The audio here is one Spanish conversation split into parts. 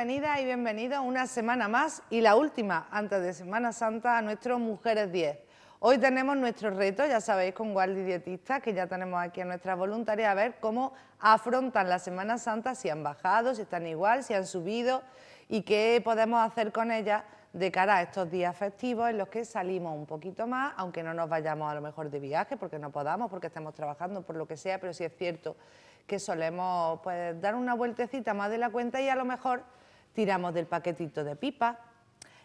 bienvenida y bienvenidos una semana más y la última antes de Semana Santa a nuestros Mujeres 10. Hoy tenemos nuestro reto, ya sabéis, con Guardi dietista... que ya tenemos aquí a nuestras voluntarias a ver cómo afrontan la Semana Santa, si han bajado, si están igual, si han subido y qué podemos hacer con ellas de cara a estos días festivos en los que salimos un poquito más, aunque no nos vayamos a lo mejor de viaje, porque no podamos, porque estamos trabajando, por lo que sea, pero sí es cierto que solemos pues, dar una vueltecita más de la cuenta y a lo mejor tiramos del paquetito de pipa,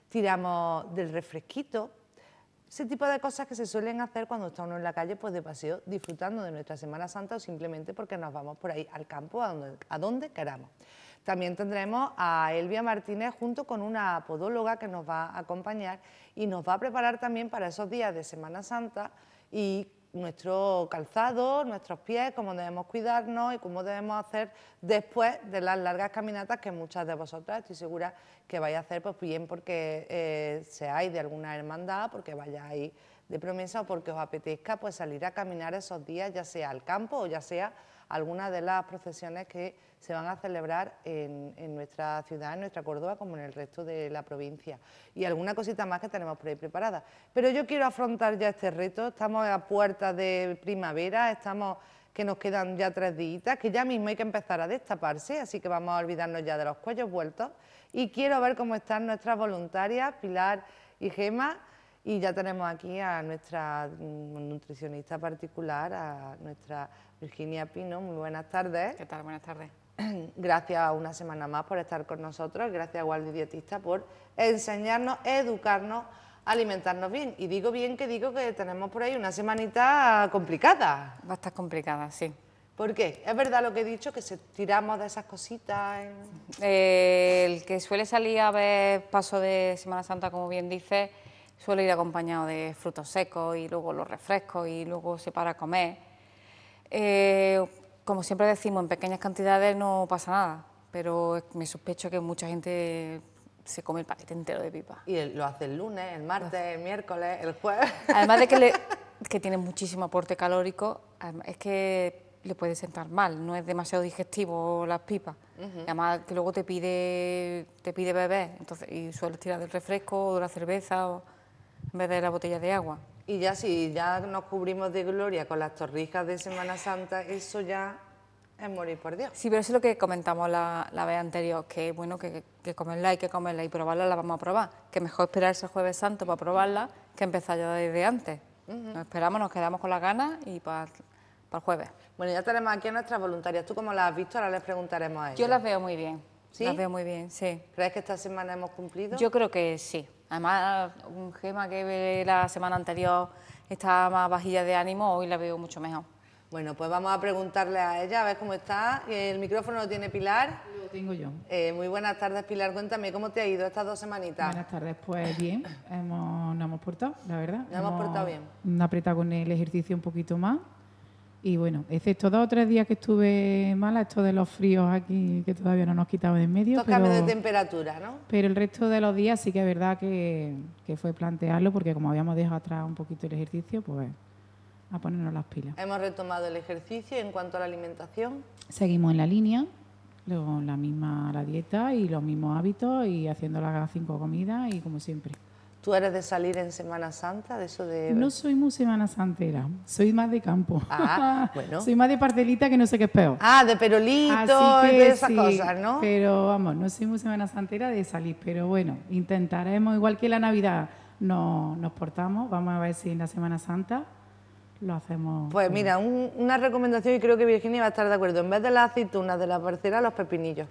tiramos del refresquito, ese tipo de cosas que se suelen hacer cuando estamos en la calle, pues de paseo, disfrutando de nuestra Semana Santa o simplemente porque nos vamos por ahí al campo, a donde, a donde queramos. También tendremos a Elvia Martínez junto con una podóloga que nos va a acompañar y nos va a preparar también para esos días de Semana Santa y nuestro calzado, nuestros pies, cómo debemos cuidarnos y cómo debemos hacer después de las largas caminatas que muchas de vosotras estoy segura que vais a hacer, pues bien porque eh, seáis de alguna hermandad, porque vayáis de promesa o porque os apetezca pues salir a caminar esos días, ya sea al campo o ya sea alguna de las procesiones que se van a celebrar en, nuestra ciudad, en nuestra Córdoba, como en el resto de la provincia. Y alguna cosita más que tenemos por ahí preparada. Pero yo quiero afrontar ya este reto, estamos a puertas de primavera, estamos que nos quedan ya tres días, que ya mismo hay que empezar a destaparse, así que vamos a olvidarnos ya de los cuellos vueltos. Y quiero ver cómo están nuestras voluntarias, Pilar y Gema, y ya tenemos aquí a nuestra mm, nutricionista particular, a nuestra Virginia Pino. Muy buenas tardes. ¿Qué tal? Buenas tardes. Gracias una semana más por estar con nosotros, gracias a Waldi Dietista por enseñarnos, educarnos, alimentarnos bien. Y digo bien que digo que tenemos por ahí una semanita complicada. Va a estar complicada, sí. ¿Por qué? ¿Es verdad lo que he dicho, que se tiramos de esas cositas? ¿eh? el que suele salir a ver paso de Semana Santa, como bien dice, suele ir acompañado de frutos secos y luego los refrescos y luego se para a comer. Eh, como siempre decimos, en pequeñas cantidades no pasa nada, pero me sospecho que mucha gente se come el paquete entero de pipa. Y lo hace el lunes, el martes, el miércoles, el jueves. Además de que, que tiene muchísimo aporte calórico, es que le puede sentar mal, no es demasiado digestivo las pipas. Además que luego te pide, te pide beber, entonces, y sueles tirar del refresco o de la cerveza en vez de la botella de agua. Y ya si ya nos cubrimos de gloria con las torrijas de Semana Santa, eso ya es morir por Dios. Sí, pero eso es lo que comentamos la, la vez anterior, que bueno, que, que comerla y que comerla y probarla la vamos a probar. Que mejor esperar ese jueves santo para probarla que empezar ya desde antes. Nos esperamos, nos quedamos con las ganas y para, para el jueves. Bueno, ya tenemos aquí a nuestras voluntarias. ¿Tú cómo las has visto? Ahora les preguntaremos a ellas. Yo las veo muy bien. Las veo muy bien, sí. ¿Crees que esta semana hemos cumplido? Yo creo que sí. Además, un gema que la semana anterior estaba más vajilla de ánimo, hoy la veo mucho mejor. Bueno, pues vamos a preguntarle a ella, a ver cómo está. El micrófono lo tiene Pilar. Lo tengo yo. Eh, muy buenas tardes, Pilar. Cuéntame, ¿cómo te ha ido estas dos semanitas? Buenas tardes, pues bien. Hemos, nos hemos portado, la verdad. Nos hemos, portado bien. Nos apretado con el ejercicio un poquito más. Y bueno, excepto dos o tres días que estuve mala, esto de los fríos aquí que todavía no nos quitaba de en medio. Los cambios de temperatura, ¿no? Pero el resto de los días sí que es verdad que, fue plantearlo, porque como habíamos dejado atrás un poquito el ejercicio, pues a ponernos las pilas. Hemos retomado el ejercicio en cuanto a la alimentación. Seguimos en la línea, luego la misma la dieta y los mismos hábitos y haciendo las cinco comidas y como siempre. ¿Tú eres de salir en Semana Santa, de eso de...? No soy muy Semana Santera, soy más de campo. Ah, bueno. soy más de parcelita que no sé qué es peor. Ah, de perolito, de esas cosas, ¿no? Pero vamos, no soy muy Semana Santera de salir, pero bueno, intentaremos, igual que la Navidad, no, nos portamos, vamos a ver si en la Semana Santa lo hacemos. Pues mira, una recomendación y creo que Virginia va a estar de acuerdo. En vez de las aceitunas de la parcela, los pepinillos,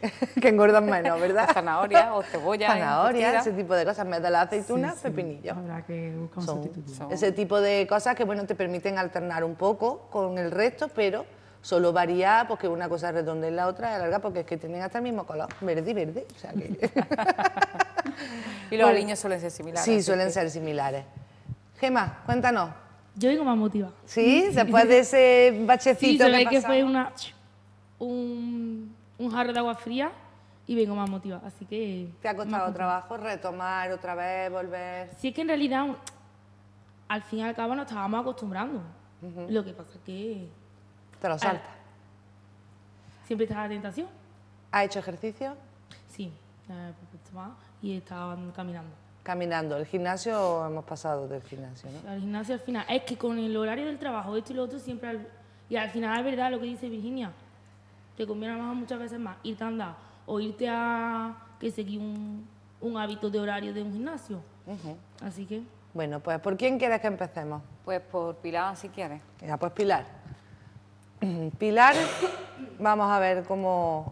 que engordan menos, ¿verdad? zanahoria o cebolla Zanahorias, ese tipo de cosas. En vez de la aceituna, pepinillos. Habrá que buscar Ese tipo de cosas que, bueno, te permiten alternar un poco con el resto, pero solo varía porque una cosa es redonda y la otra es larga porque es que tienen hasta el mismo color, verde y verde. O sea y los aliños suelen ser similares. Sí, suelen ser similares. gema cuéntanos. Yo vengo más motivada. ¿Sí? Después de ese bachecito. Sí, que, fue una, un, jarro de agua fría y vengo más motivada. Así que. ¿Te ha costado trabajo retomar otra vez, volver? Sí, es que en realidad, al fin y al cabo, nos estábamos acostumbrando. Lo que pasa es que. Te lo salta. Siempre está la tentación. ¿Ha hecho ejercicio? Sí, y estaba caminando caminando. El gimnasio hemos pasado del gimnasio, ¿no? El gimnasio al final. Es que con el horario del trabajo, esto y lo otro, siempre Y al final es verdad lo que dice Virginia. Te conviene a muchas veces más irte a andar o irte a que seguir un, hábito de horario de un gimnasio. Así que... Bueno, pues ¿por quién quieres que empecemos? Pues por Pilar, si quieres. Ya, pues Pilar. Pilar, vamos a ver cómo,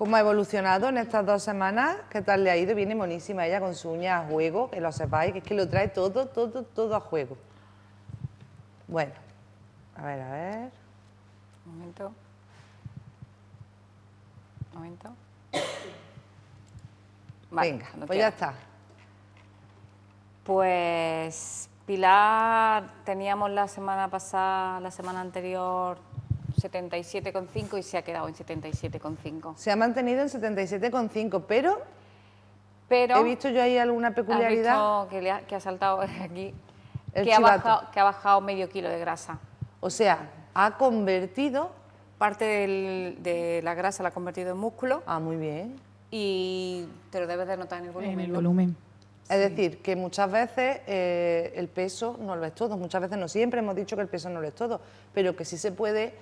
cómo ha evolucionado en estas dos semanas, qué tal le ha ido, viene monísima ella con su uña a juego, que lo sepáis, que es que lo trae todo, todo, todo a juego. Bueno, a ver, a ver. Un momento. Un momento. Venga, pues ya está. Pues Pilar, teníamos la semana pasada, la semana anterior 77,5 y se ha quedado en 77,5. Se ha mantenido en 77,5, pero, pero he visto yo ahí alguna peculiaridad. Que, ha, que, ha, saltado aquí, El que, ha bajado, que ha bajado medio kilo de grasa. O sea, ha convertido... Parte de la grasa la ha convertido en músculo. Ah, muy bien. Y te lo debes de notar en el volumen. En el volumen. Es decir, que muchas veces eh, el peso no lo es todo, muchas veces no siempre hemos dicho que el peso no lo es todo, pero que sí se puede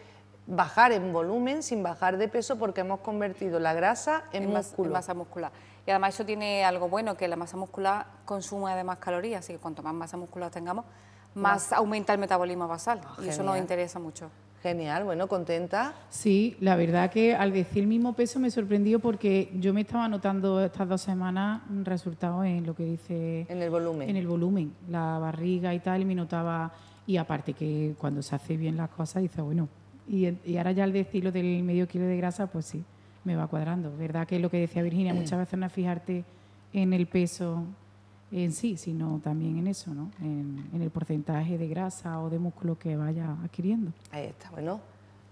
bajar en volumen sin bajar de peso porque hemos convertido la grasa en, masa muscular. Y además eso tiene algo bueno, que la masa muscular consume además calorías, así que cuanto más masa muscular tengamos, más, aumenta el metabolismo basal. Ah, y eso nos interesa mucho. Genial, bueno, contenta. Sí, la verdad que al decir mismo peso me sorprendió porque yo me estaba notando estas dos semanas ...un resultado en lo que dice... En el volumen. En el volumen, la barriga y tal, y me notaba... Y aparte que cuando se hace bien las cosas, dice, bueno, y, ahora ya el de estilo del medio kilo de grasa, pues sí, me va cuadrando. ¿Verdad que lo que decía Virginia, muchas veces no es fijarte en el peso en sí, sino también en eso, ¿no? En, el porcentaje de grasa o de músculo que vaya adquiriendo. Ahí está, bueno.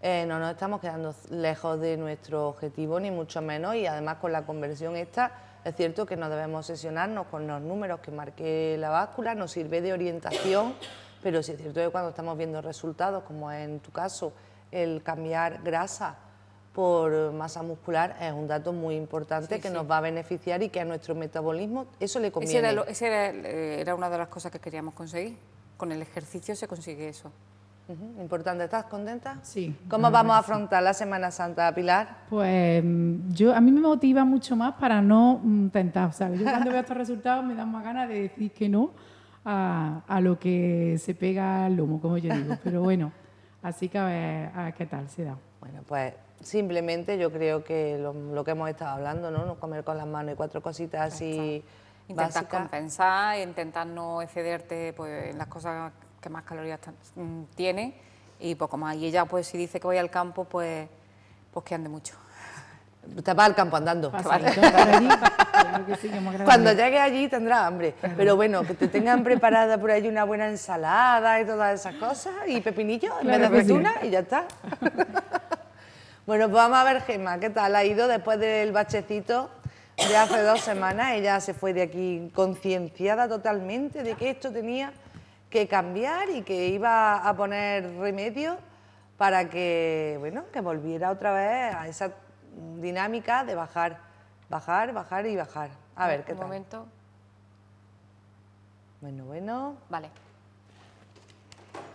Eh, no nos estamos quedando lejos de nuestro objetivo, ni mucho menos, y además con la conversión esta, es cierto que no debemos sesionarnos... con los números que marque la báscula, nos sirve de orientación, pero sí es cierto que cuando estamos viendo resultados, como en tu caso, el cambiar grasa por masa muscular es un dato muy importante que nos va a beneficiar y que a nuestro metabolismo eso le conviene. Esa era, ese eh, era, una de las cosas que queríamos conseguir. Con el ejercicio se consigue eso. Importante, ¿estás contenta? Sí. ¿Cómo vamos a afrontar la Semana Santa, Pilar? Pues mm, yo a mí me motiva mucho más para no mm, tentar, ¿sabes? Yo cuando veo estos resultados me dan más ganas de decir que no a, a lo que se pega al lomo, como yo digo, pero bueno. Así que a ver, qué tal se Bueno, pues simplemente yo creo que lo, que hemos estado hablando, ¿no? comer con las manos y cuatro cositas y Intentar compensar, intentar no excederte pues, en las cosas que más calorías mm, tiene y poco más. Y ella, pues, si dice que voy al campo, pues, pues que ande mucho. Te va al campo pues, andando. Cuando llegue allí tendrá hambre. Pero bueno, que te tengan preparada por ahí una buena ensalada y todas esas cosas, y pepinillo en vez de y ya está. bueno, pues vamos a ver, Gemma, ¿qué tal? Ha ido después del bachecito de hace dos semanas. Ella se fue de aquí concienciada totalmente de que esto tenía que cambiar y que iba a poner remedio para que, bueno, que volviera otra vez a esa dinámica de bajar, bajar, bajar y bajar. A ver, ¿qué un momento. Bueno, bueno. Vale.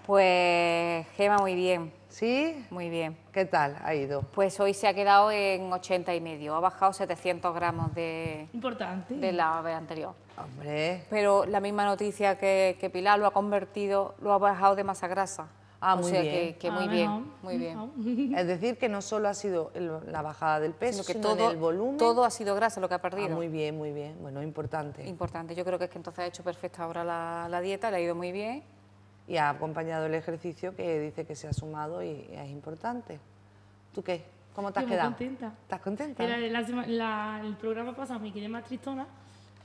Pues Gema, muy bien. ¿Sí? Muy bien. ¿Qué tal ha ido? Pues hoy se ha quedado en 80 y medio. Ha bajado 700 gramos de... Importante. De la vez anterior. Hombre. Pero la misma noticia que Pilar lo ha convertido, lo ha bajado de masa grasa. Ah, muy o sea, bien. Que, ah, muy bien, muy bien. Es decir, que no solo ha sido la bajada del peso, sino que todo, el volumen. Todo ha sido grasa lo que ha ah, perdido. muy bien, muy bien. Bueno, importante. Importante. Yo creo que es que entonces ha hecho perfecta ahora la, dieta, le ha ido muy bien. Y ha acompañado el ejercicio que dice que se ha sumado y, es importante. ¿Tú qué? ¿Cómo te has quedado? Estoy contenta. ¿Estás contenta? el programa pasado me quedé más tristona,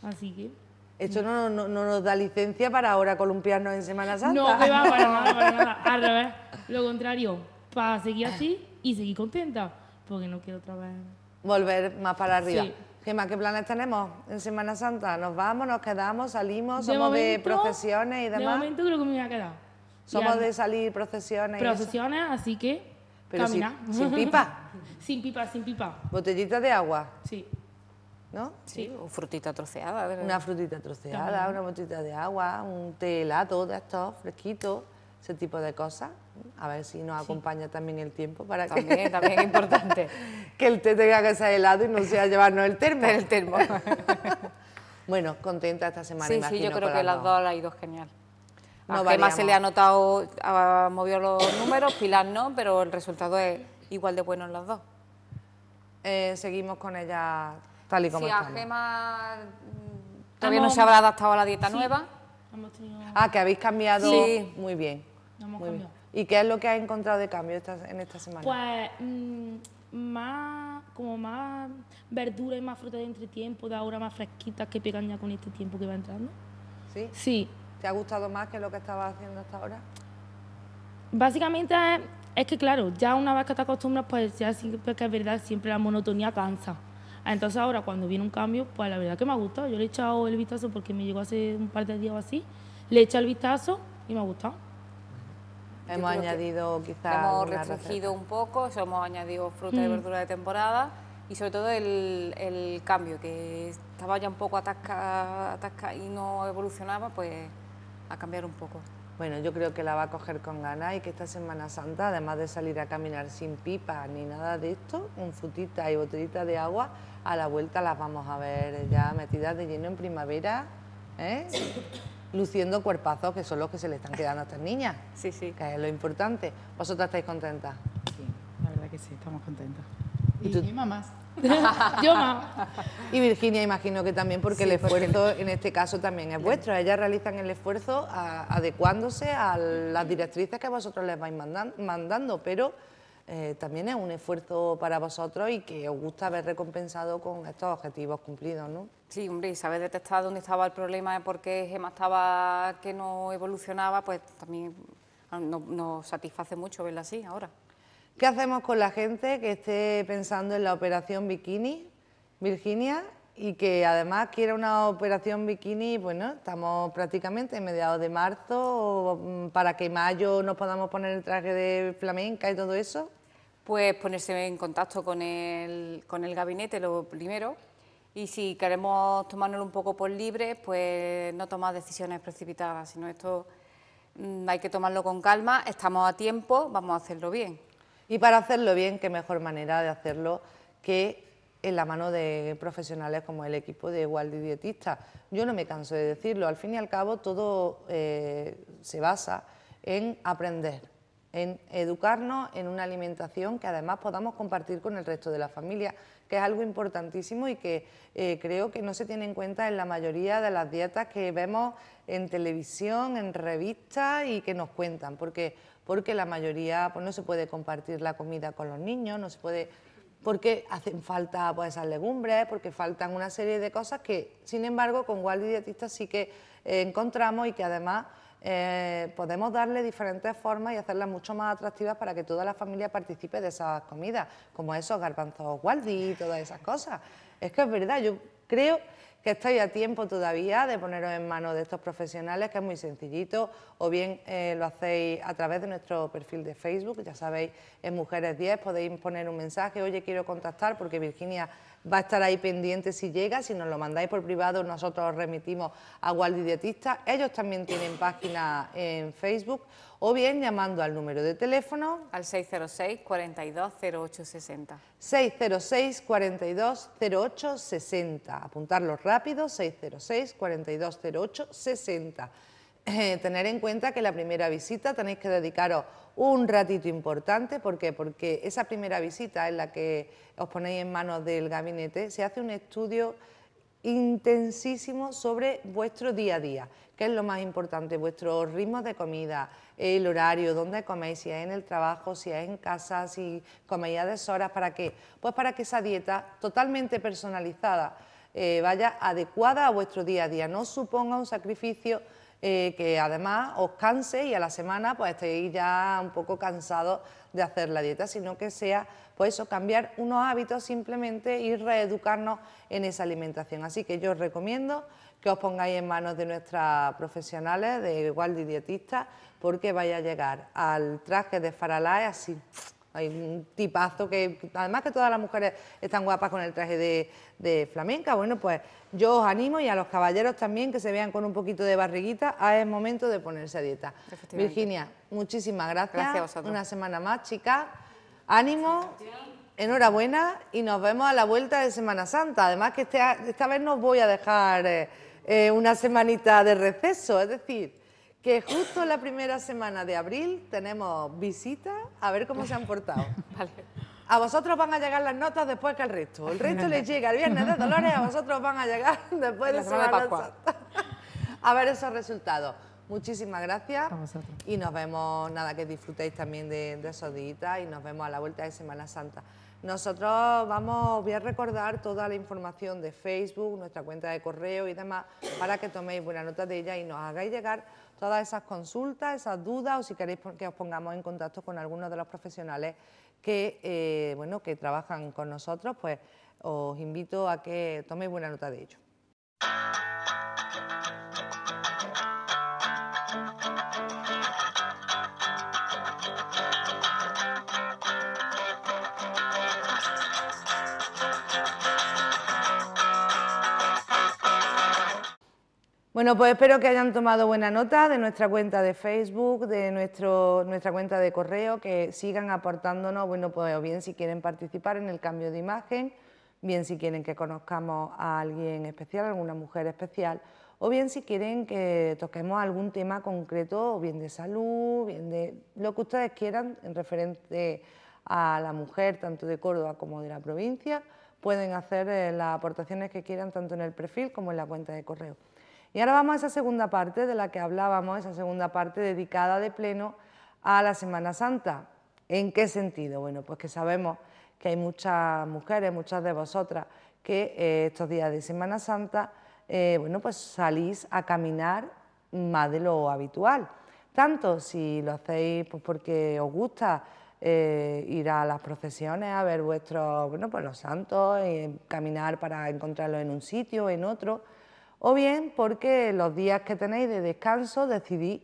así que... Esto no, no, nos da licencia para ahora columpiarnos en Semana Santa. No, que va, para nada, para nada. Al revés, lo contrario, para seguir así y seguir contenta, porque no quiero otra vez... Volver más para arriba. qué más ¿qué planes tenemos en Semana Santa? ¿Nos vamos, nos quedamos, salimos, somos de procesiones y demás? De momento creo que me voy a quedar. Somos de salir procesiones. Procesiones, y eso? así que caminar. sin pipa. sin pipa, sin pipa. Botellita de agua. Sí. Sí, o frutita troceada. Una frutita troceada, una botita de agua, un té helado de estos fresquito ese tipo de cosas. A ver si nos acompaña también el tiempo para también, que... También, es importante. que el té tenga que ser helado y no sea llevarnos el termo. El termo. bueno, contenta esta semana, Sí, sí, yo creo que las dos la ha ido genial. No más se le ha notado, ha movido los números, Pilar no, pero el resultado es igual de bueno en las dos. Eh, seguimos con ella tal y como si Sí, a Gema mm, todavía no se habrá adaptado a la dieta nueva. Ah, que habéis cambiado muy bien. Hemos ¿Y qué es lo que has encontrado de cambio en esta semana? Pues mm, más, como más verdura y más fruta de entretiempo, de ahora más fresquitas que pegan ya con este tiempo que va entrando. ¿Sí? Sí. ¿Te ha gustado más que lo que estabas haciendo hasta ahora? Básicamente es, que, claro, ya una vez que te acostumbras, pues ya siempre que es verdad, siempre la monotonía cansa. Entonces ahora cuando viene un cambio, pues la verdad que me ha gustado. Yo le he echado el vistazo porque me llegó hace un par de días o así. Le he echado el vistazo y me ha gustado. Hemos añadido quizás... Hemos restringido un poco, hemos añadido fruta y mm. verdura de temporada y sobre todo el, cambio, que estaba ya un poco atascada atasca y no evolucionaba, pues a cambiar un poco. Bueno, yo creo que la va a coger con ganas y que esta Semana Santa, además de salir a caminar sin pipa ni nada de esto, un futita y botellita de agua, a la vuelta las vamos a ver ya metidas de lleno en primavera, ¿eh? luciendo cuerpazos que son los que se le están quedando a estas niñas. Sí, sí. Que es lo importante. ¿Vosotras estáis contentas? Sí, la verdad que sí, estamos contentas. Y, tú? mamás. Yo no. Y Virginia, imagino que también, porque el esfuerzo en este caso también es vuestro. Ellas realizan el esfuerzo adecuándose a las directrices que vosotros les vais mandando, pero eh, también es un esfuerzo para vosotros y que os gusta haber recompensado con estos objetivos cumplidos, ¿no? Sí, hombre, y saber detectar dónde estaba el problema porque eh, por Gemma estaba que no evolucionaba, pues también ah, nos satisface mucho verla así ahora. ¿Qué hacemos con la gente que esté pensando en la operación bikini, Virginia, y que además quiera una operación bikini? Bueno, estamos prácticamente en mediados de marzo, mm, para que en mayo nos podamos poner el traje de flamenca y todo eso. Pues ponerse en contacto con el, con el gabinete, lo primero, y si queremos tomárnoslo un poco por libre, pues no tomar decisiones precipitadas, sino esto mm, hay que tomarlo con calma, estamos a tiempo, vamos a hacerlo bien. Y para hacerlo bien, qué mejor manera de hacerlo que en la mano de profesionales como el equipo de Waldi Dietista. Yo no me canso de decirlo, al fin y al cabo todo eh, se basa en aprender, en educarnos en una alimentación que además podamos compartir con el resto de la familia, que es algo importantísimo y que eh, creo que no se tiene en cuenta en la mayoría de las dietas que vemos en televisión, en revistas y que nos cuentan, porque porque la mayoría pues, no se puede compartir la comida con los niños, no se puede porque hacen falta pues, esas legumbres, porque faltan una serie de cosas que, sin embargo, con Waldi Dietista sí que eh, encontramos y que además eh, podemos darle diferentes formas y hacerlas mucho más atractivas para que toda la familia participe de esas comidas, como esos garbanzos Waldi y todas esas cosas. Es que es verdad, yo creo que estoy a tiempo todavía de poneros en manos de estos profesionales, que es muy sencillito, o bien eh, lo hacéis a través de nuestro perfil de Facebook, ya sabéis, en Mujeres 10 podéis poner un mensaje, oye, quiero contactar porque Virginia va a estar ahí pendiente si llega, si nos lo mandáis por privado nosotros os remitimos a Waldidietista. ellos también tienen página en Facebook o bien llamando al número de teléfono al 606 42 60 606 42 60 Apuntarlo rápido, 606 42 60 eh, tener en cuenta que la primera visita tenéis que dedicaros un ratito importante. ¿Por qué? Porque esa primera visita en la que os ponéis en manos del gabinete se hace un estudio intensísimo sobre vuestro día a día, que es lo más importante, vuestros ritmos de comida, el horario, dónde coméis, si es en el trabajo, si es en casa, si coméis a deshoras, ¿para qué? Pues para que esa dieta totalmente personalizada eh, vaya adecuada a vuestro día a día, no suponga un sacrificio eh, que además os canse y a la semana pues estéis ya un poco cansados de hacer la dieta, sino que sea pues eso, cambiar unos hábitos simplemente y reeducarnos en esa alimentación. Así que yo os recomiendo que os pongáis en manos de nuestras profesionales, de igual dietistas, porque vaya a llegar al traje de Faralae así hay un tipazo que, además que todas las mujeres están guapas con el traje de, flamenca, bueno, pues yo os animo y a los caballeros también que se vean con un poquito de barriguita, a ah, es momento de ponerse a dieta. Virginia, muchísimas gracias. a vosotros. Una semana más, chicas. Ánimo. Enhorabuena y nos vemos a la vuelta de Semana Santa. Además que este esta vez no voy a dejar eh, eh, una semanita de receso, es decir, que justo la primera semana de abril tenemos visita a ver cómo se han portado. A vosotros van a llegar las notas después que el resto. El resto les llega el viernes de Dolores, a vosotros van a llegar después de la semana, A ver esos resultados. Muchísimas gracias. y nos vemos, nada, que disfrutéis también de, de esos días y nos vemos a la vuelta de Semana Santa. Nosotros vamos, voy a recordar toda la información de Facebook, nuestra cuenta de correo y demás, para que toméis buena nota de ella y nos hagáis llegar todas esas consultas, esas dudas o si queréis que os pongamos en contacto con algunos de los profesionales que, eh, bueno, que trabajan con nosotros, pues os invito a que toméis buena nota de ello. Bueno, pues espero que hayan tomado buena nota de nuestra cuenta de Facebook, de nuestro, nuestra cuenta de correo, que sigan aportándonos, bueno, pues bien si quieren participar en el cambio de imagen, bien si quieren que conozcamos a alguien especial, alguna mujer especial, o bien si quieren que toquemos algún tema concreto, o bien de salud, bien de lo que ustedes quieran en referente a la mujer, tanto de Córdoba como de la provincia, pueden hacer eh, las aportaciones que quieran tanto en el perfil como en la cuenta de correo. Y ahora vamos a esa segunda parte de la que hablábamos, esa segunda parte dedicada de pleno a la Semana Santa. ¿En qué sentido? Bueno, pues que sabemos que hay muchas mujeres, muchas de vosotras, que eh, estos días de Semana Santa, eh, bueno, pues salís a caminar más de lo habitual. Tanto si lo hacéis pues, porque os gusta eh, ir a las procesiones a ver vuestros, bueno, pues los santos, caminar para encontrarlos en un sitio, o en otro, o bien porque los días que tenéis de descanso decidís,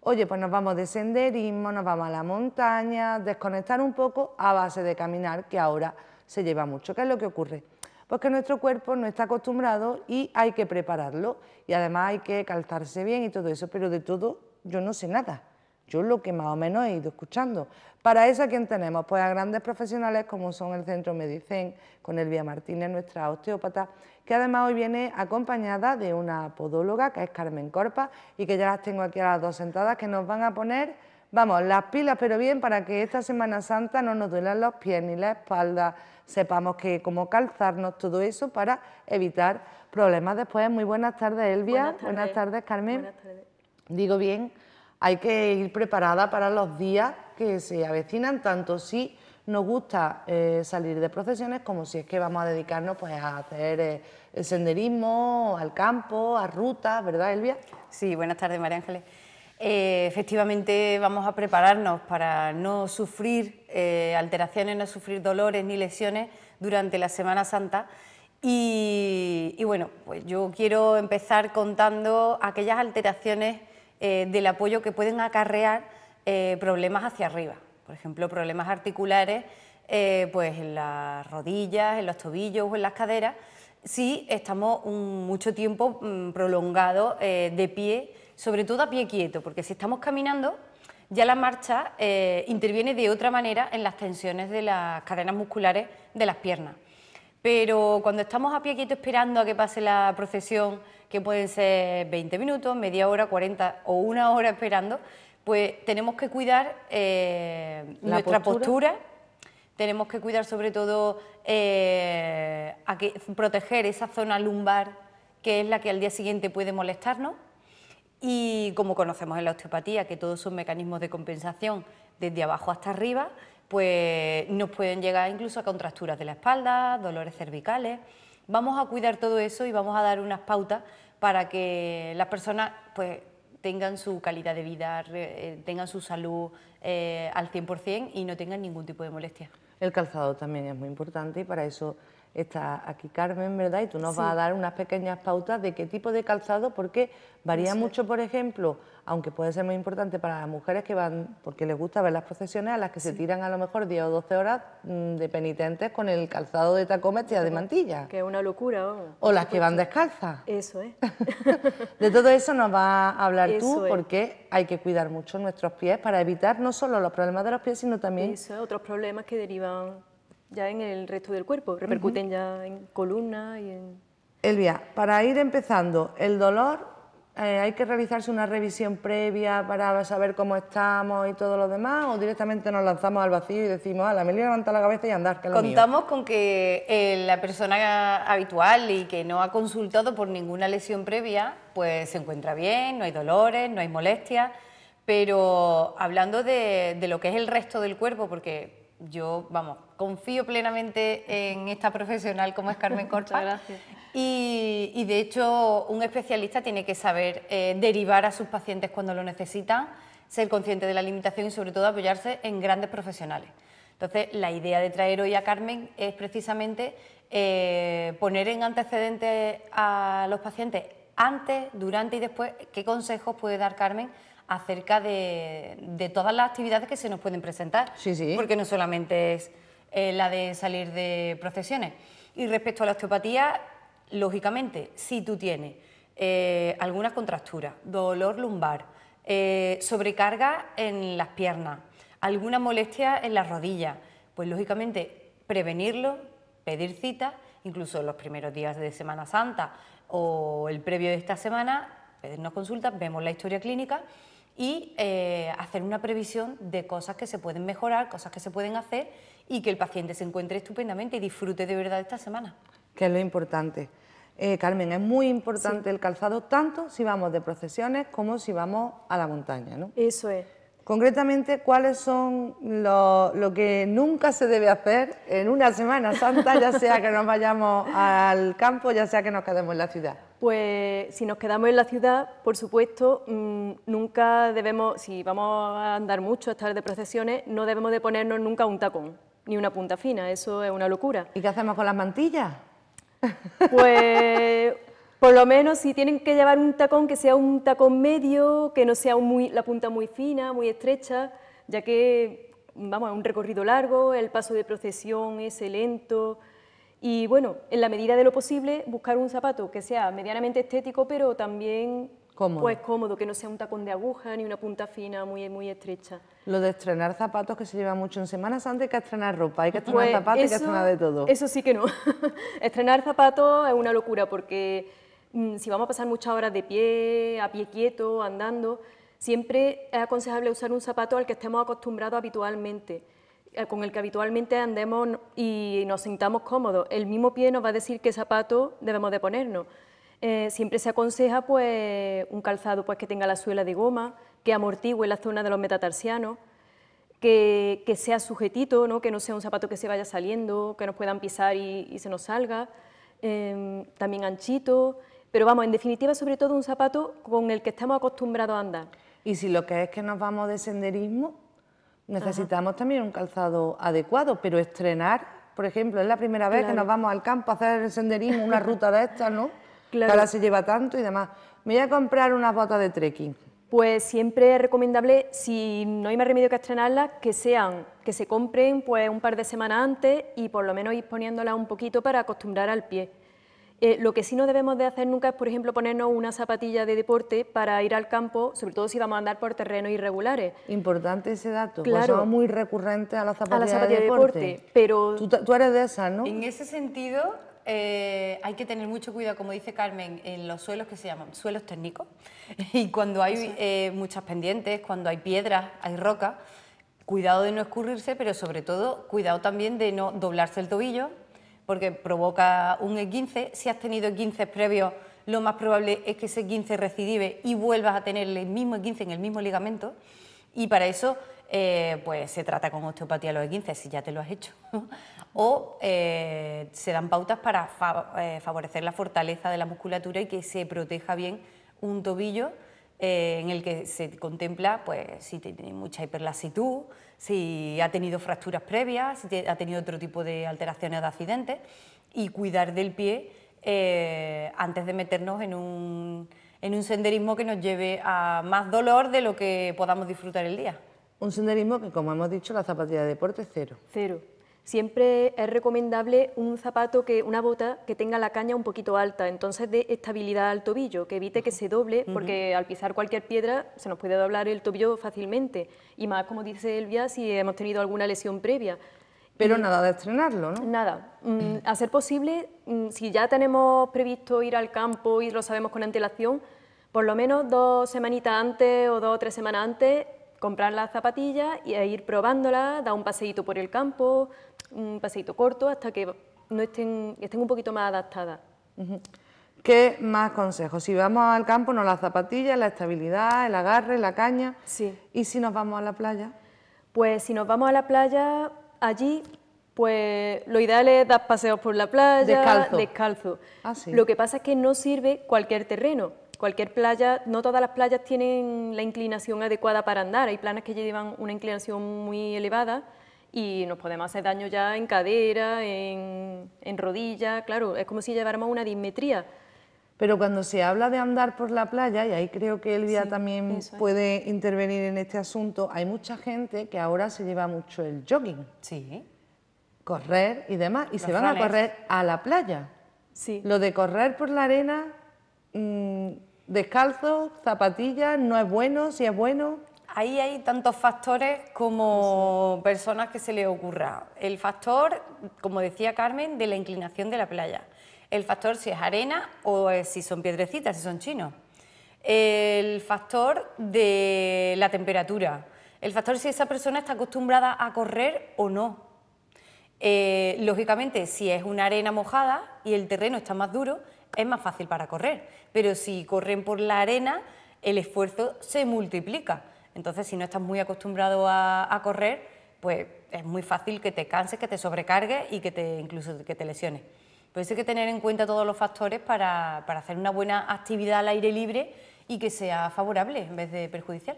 oye, pues nos vamos de senderismo, nos vamos a la montaña, desconectar un poco a base de caminar, que ahora se lleva mucho. ¿Qué es lo que ocurre? Pues que nuestro cuerpo no está acostumbrado y hay que prepararlo y además hay que calzarse bien y todo eso, pero de todo yo no sé nada. Yo lo que más o menos he ido escuchando. Para eso, ¿a quién tenemos? Pues a grandes profesionales como son el Centro Medicen, con Elvia Martínez, nuestra osteópata, que además hoy viene acompañada de una podóloga, que es Carmen Corpa, y que ya las tengo aquí a las dos sentadas, que nos van a poner, vamos, las pilas, pero bien, para que esta Semana Santa no nos duelan los pies ni la espalda, sepamos que cómo calzarnos, todo eso para evitar problemas después. Muy buenas tardes, Elvia. Buenas tardes, Carmen. Digo bien hay que ir preparada para los días que se avecinan, tanto si nos gusta eh, salir de procesiones como si es que vamos a dedicarnos pues, a hacer eh, senderismo, al campo, a ruta, ¿verdad, Elvia? Sí, buenas tardes, María Ángeles. Eh, efectivamente, vamos a prepararnos para no sufrir alteraciones, no sufrir dolores ni lesiones durante la Semana Santa. Y, y bueno, pues yo quiero empezar contando aquellas alteraciones eh, del apoyo que pueden acarrear eh, problemas hacia arriba. Por ejemplo, problemas articulares eh, pues en las rodillas, en los tobillos o en las caderas, si estamos mucho tiempo mm, prolongado de pie, sobre todo a pie quieto, porque si estamos caminando, ya la marcha interviene de otra manera en las tensiones de las cadenas musculares de las piernas. Pero cuando estamos a pie quieto esperando a que pase la procesión que pueden ser 20 minutos, media hora, 40 o una hora esperando, pues tenemos que cuidar eh, nuestra postura, tenemos que cuidar sobre todo eh, a proteger esa zona lumbar que es la que al día siguiente puede molestarnos y como conocemos en la osteopatía que todos son mecanismos de compensación desde abajo hasta arriba, pues nos pueden llegar incluso a contracturas de la espalda, dolores cervicales. Vamos a cuidar todo eso y vamos a dar unas pautas para que las personas pues, tengan su calidad de vida, eh, tengan su salud eh, cien al 100% y no tengan ningún tipo de molestia. El calzado también es muy importante y para eso está aquí Carmen, ¿verdad? Y tú nos vas a dar unas pequeñas pautas de qué tipo de calzado, porque varía mucho, por ejemplo, aunque puede ser muy importante para las mujeres que van, porque les gusta ver las procesiones, a las que se tiran a lo mejor 10 o 12 horas mm, de penitentes con el calzado de tacón y de mantilla. Que es una locura. O las que van descalzas. Eso es. de todo eso nos va a hablar tú, porque hay que cuidar mucho nuestros pies para evitar no solo los problemas de los pies, sino también... Eso, otros problemas que derivan ya en el resto del cuerpo, repercuten ya en columna y en... Elvia, para ir empezando, el dolor, eh, ¿hay que realizarse una revisión previa para saber cómo estamos y todo lo demás? ¿O directamente nos lanzamos al vacío y decimos, ah, la Amelia levanta la cabeza y andar? Que es Contamos con que eh, la persona habitual y que no ha consultado por ninguna lesión previa, pues se encuentra bien, no hay dolores, no hay molestias. Pero hablando de lo que es el resto del cuerpo, porque yo, vamos, confío plenamente en esta profesional como es Carmen Corpa. Y, de hecho, un especialista tiene que saber eh, derivar a sus pacientes cuando lo necesitan, ser consciente de la limitación y sobre todo apoyarse en grandes profesionales. Entonces, la idea de traer hoy a Carmen es precisamente eh, poner en antecedentes a los pacientes antes, durante y después, qué consejos puede dar Carmen acerca de, todas las actividades que se nos pueden presentar. Porque no solamente es eh, la de salir de procesiones. Y respecto a la osteopatía, lógicamente, si tú tienes eh, ...algunas alguna contractura, dolor lumbar, eh, sobrecarga en las piernas, alguna molestia en las rodillas, pues lógicamente prevenirlo, pedir cita, incluso los primeros días de Semana Santa o el previo de esta semana, pedirnos consultas, vemos la historia clínica y eh, hacer una previsión de cosas que se pueden mejorar, cosas que se pueden hacer y que el paciente se encuentre estupendamente y disfrute de verdad esta semana. Que es lo importante. Eh, Carmen, es muy importante el calzado tanto si vamos de procesiones como si vamos a la montaña, ¿no? Eso es. Concretamente, ¿cuáles son lo, que nunca se debe hacer en una Semana Santa, ya sea que nos vayamos al campo, ya sea que nos quedemos en la ciudad? Pues si nos quedamos en la ciudad, por supuesto, mm, nunca debemos, si vamos a andar mucho, a estar de procesiones, no debemos de ponernos nunca un tacón, ni una punta fina, eso es una locura. ¿Y qué hacemos con las mantillas? Pues por lo menos si tienen que llevar un tacón, que sea un tacón medio, que no sea muy, la punta muy fina, muy estrecha, ya que vamos a un recorrido largo, el paso de procesión es lento. Y bueno, en la medida de lo posible, buscar un zapato que sea medianamente estético, pero también cómodo. Pues cómodo, que no sea un tacón de aguja ni una punta fina muy, muy estrecha. Lo de estrenar zapatos que se lleva mucho en semanas antes que estrenar ropa, hay que estrenar pues, zapatos, que estrenar de todo. Eso sí que no. estrenar zapatos es una locura porque Mm, si vamos a pasar muchas horas de pie, a pie quieto, andando, siempre es aconsejable usar un zapato al que estemos acostumbrados habitualmente, eh, con el que habitualmente andemos y nos sintamos cómodos. El mismo pie nos va a decir qué zapato debemos de ponernos. Eh, siempre se aconseja pues, un calzado pues, que tenga la suela de goma, que amortigüe la zona de los metatarsianos, que, que sea sujetito, ¿no? que no sea un zapato que se vaya saliendo, que nos puedan pisar y, se nos salga, em, también anchito, pero vamos, en definitiva, sobre todo un zapato con el que estamos acostumbrados a andar. Y si lo que es que nos vamos de senderismo, necesitamos también un calzado adecuado, pero estrenar, por ejemplo, es la primera vez que nos vamos al campo a hacer el senderismo, una ruta de estas, ¿no? Claro. Ahora se lleva tanto y demás. Me voy a comprar unas botas de trekking. Pues siempre es recomendable, si no hay más remedio que estrenarlas, que sean, que se compren pues un par de semanas antes y por lo menos ir poniéndolas un poquito para acostumbrar al pie. Eh, lo que sí no debemos de hacer nunca es, por ejemplo, ponernos una zapatilla de deporte para ir al campo, sobre todo si vamos a andar por terrenos irregulares. Importante ese dato, claro, muy recurrente a la zapatilla, de, deporte. Pero tú, eres de esa, ¿no? En ese sentido, eh, hay que tener mucho cuidado, como dice Carmen, en los suelos que se llaman suelos técnicos. Y cuando hay eh, muchas pendientes, cuando hay piedras, hay rocas, cuidado de no escurrirse, pero sobre todo cuidado también de no doblarse el tobillo, porque provoca un E15, Si has tenido 15 previos, lo más probable es que ese 15 recidive y vuelvas a tener el mismo 15 en el mismo ligamento. Y para eso eh, pues, se trata con osteopatía los E15 si ya te lo has hecho. o eh, se dan pautas para eh, favorecer la fortaleza de la musculatura y que se proteja bien un tobillo en el que se contempla pues, si tienes mucha hiperlasitud, si ha tenido fracturas previas, si ha tenido otro tipo de alteraciones de accidentes y cuidar del pie eh, antes de meternos en un, en un senderismo que nos lleve a más dolor de lo que podamos disfrutar el día. Un senderismo que, como hemos dicho, la zapatilla de deporte es cero. Cero siempre es recomendable un zapato, que, una bota que tenga la caña un poquito alta, entonces de estabilidad al tobillo, que evite que se doble, porque al pisar cualquier piedra se nos puede doblar el tobillo fácilmente. Y más, como dice Elvia, si hemos tenido alguna lesión previa. Pero nada de estrenarlo, ¿no? Nada. Mm, mm. a ser posible, mm, si ya tenemos previsto ir al campo y lo sabemos con antelación, por lo menos dos semanitas antes o dos o tres semanas antes, comprar las zapatillas y ir probándolas, dar un paseíto por el campo, un paseito corto hasta que no estén, un poquito más adaptadas. ¿Qué más consejos? Si vamos al campo, no las zapatillas, la estabilidad, el agarre, la caña. Sí. ¿Y si nos vamos a la playa? Pues si nos vamos a la playa, allí, pues lo ideal es dar paseos por la playa. Descalzo. Ah, lo que pasa es que no sirve cualquier terreno. Cualquier playa, no todas las playas tienen la inclinación adecuada para andar. Hay planas que llevan una inclinación muy elevada y nos podemos hacer daño ya en cadera, en, en rodilla, claro, es como si lleváramos una dismetría. Pero cuando se habla de andar por la playa, y ahí creo que Elvia también puede intervenir en este asunto, hay mucha gente que ahora se lleva mucho el jogging. Sí. Correr y demás, y se van a correr a la playa. Sí. Lo de correr por la arena, mm, descalzo, zapatillas, no es bueno, si es bueno ahí hay tantos factores como personas que se le ocurra. El factor, como decía Carmen, de la inclinación de la playa. El factor si es arena o si son piedrecitas, si son chinos. El factor de la temperatura. El factor si esa persona está acostumbrada a correr o no. Eh, lógicamente, si es una arena mojada y el terreno está más duro, es más fácil para correr. Pero si corren por la arena, el esfuerzo se multiplica. Entonces, si no estás muy acostumbrado a, correr, pues es muy fácil que te canses, que te sobrecargues y que te incluso que te lesiones. Por eso hay que tener en cuenta todos los factores para, para hacer una buena actividad al aire libre y que sea favorable en vez de perjudicial.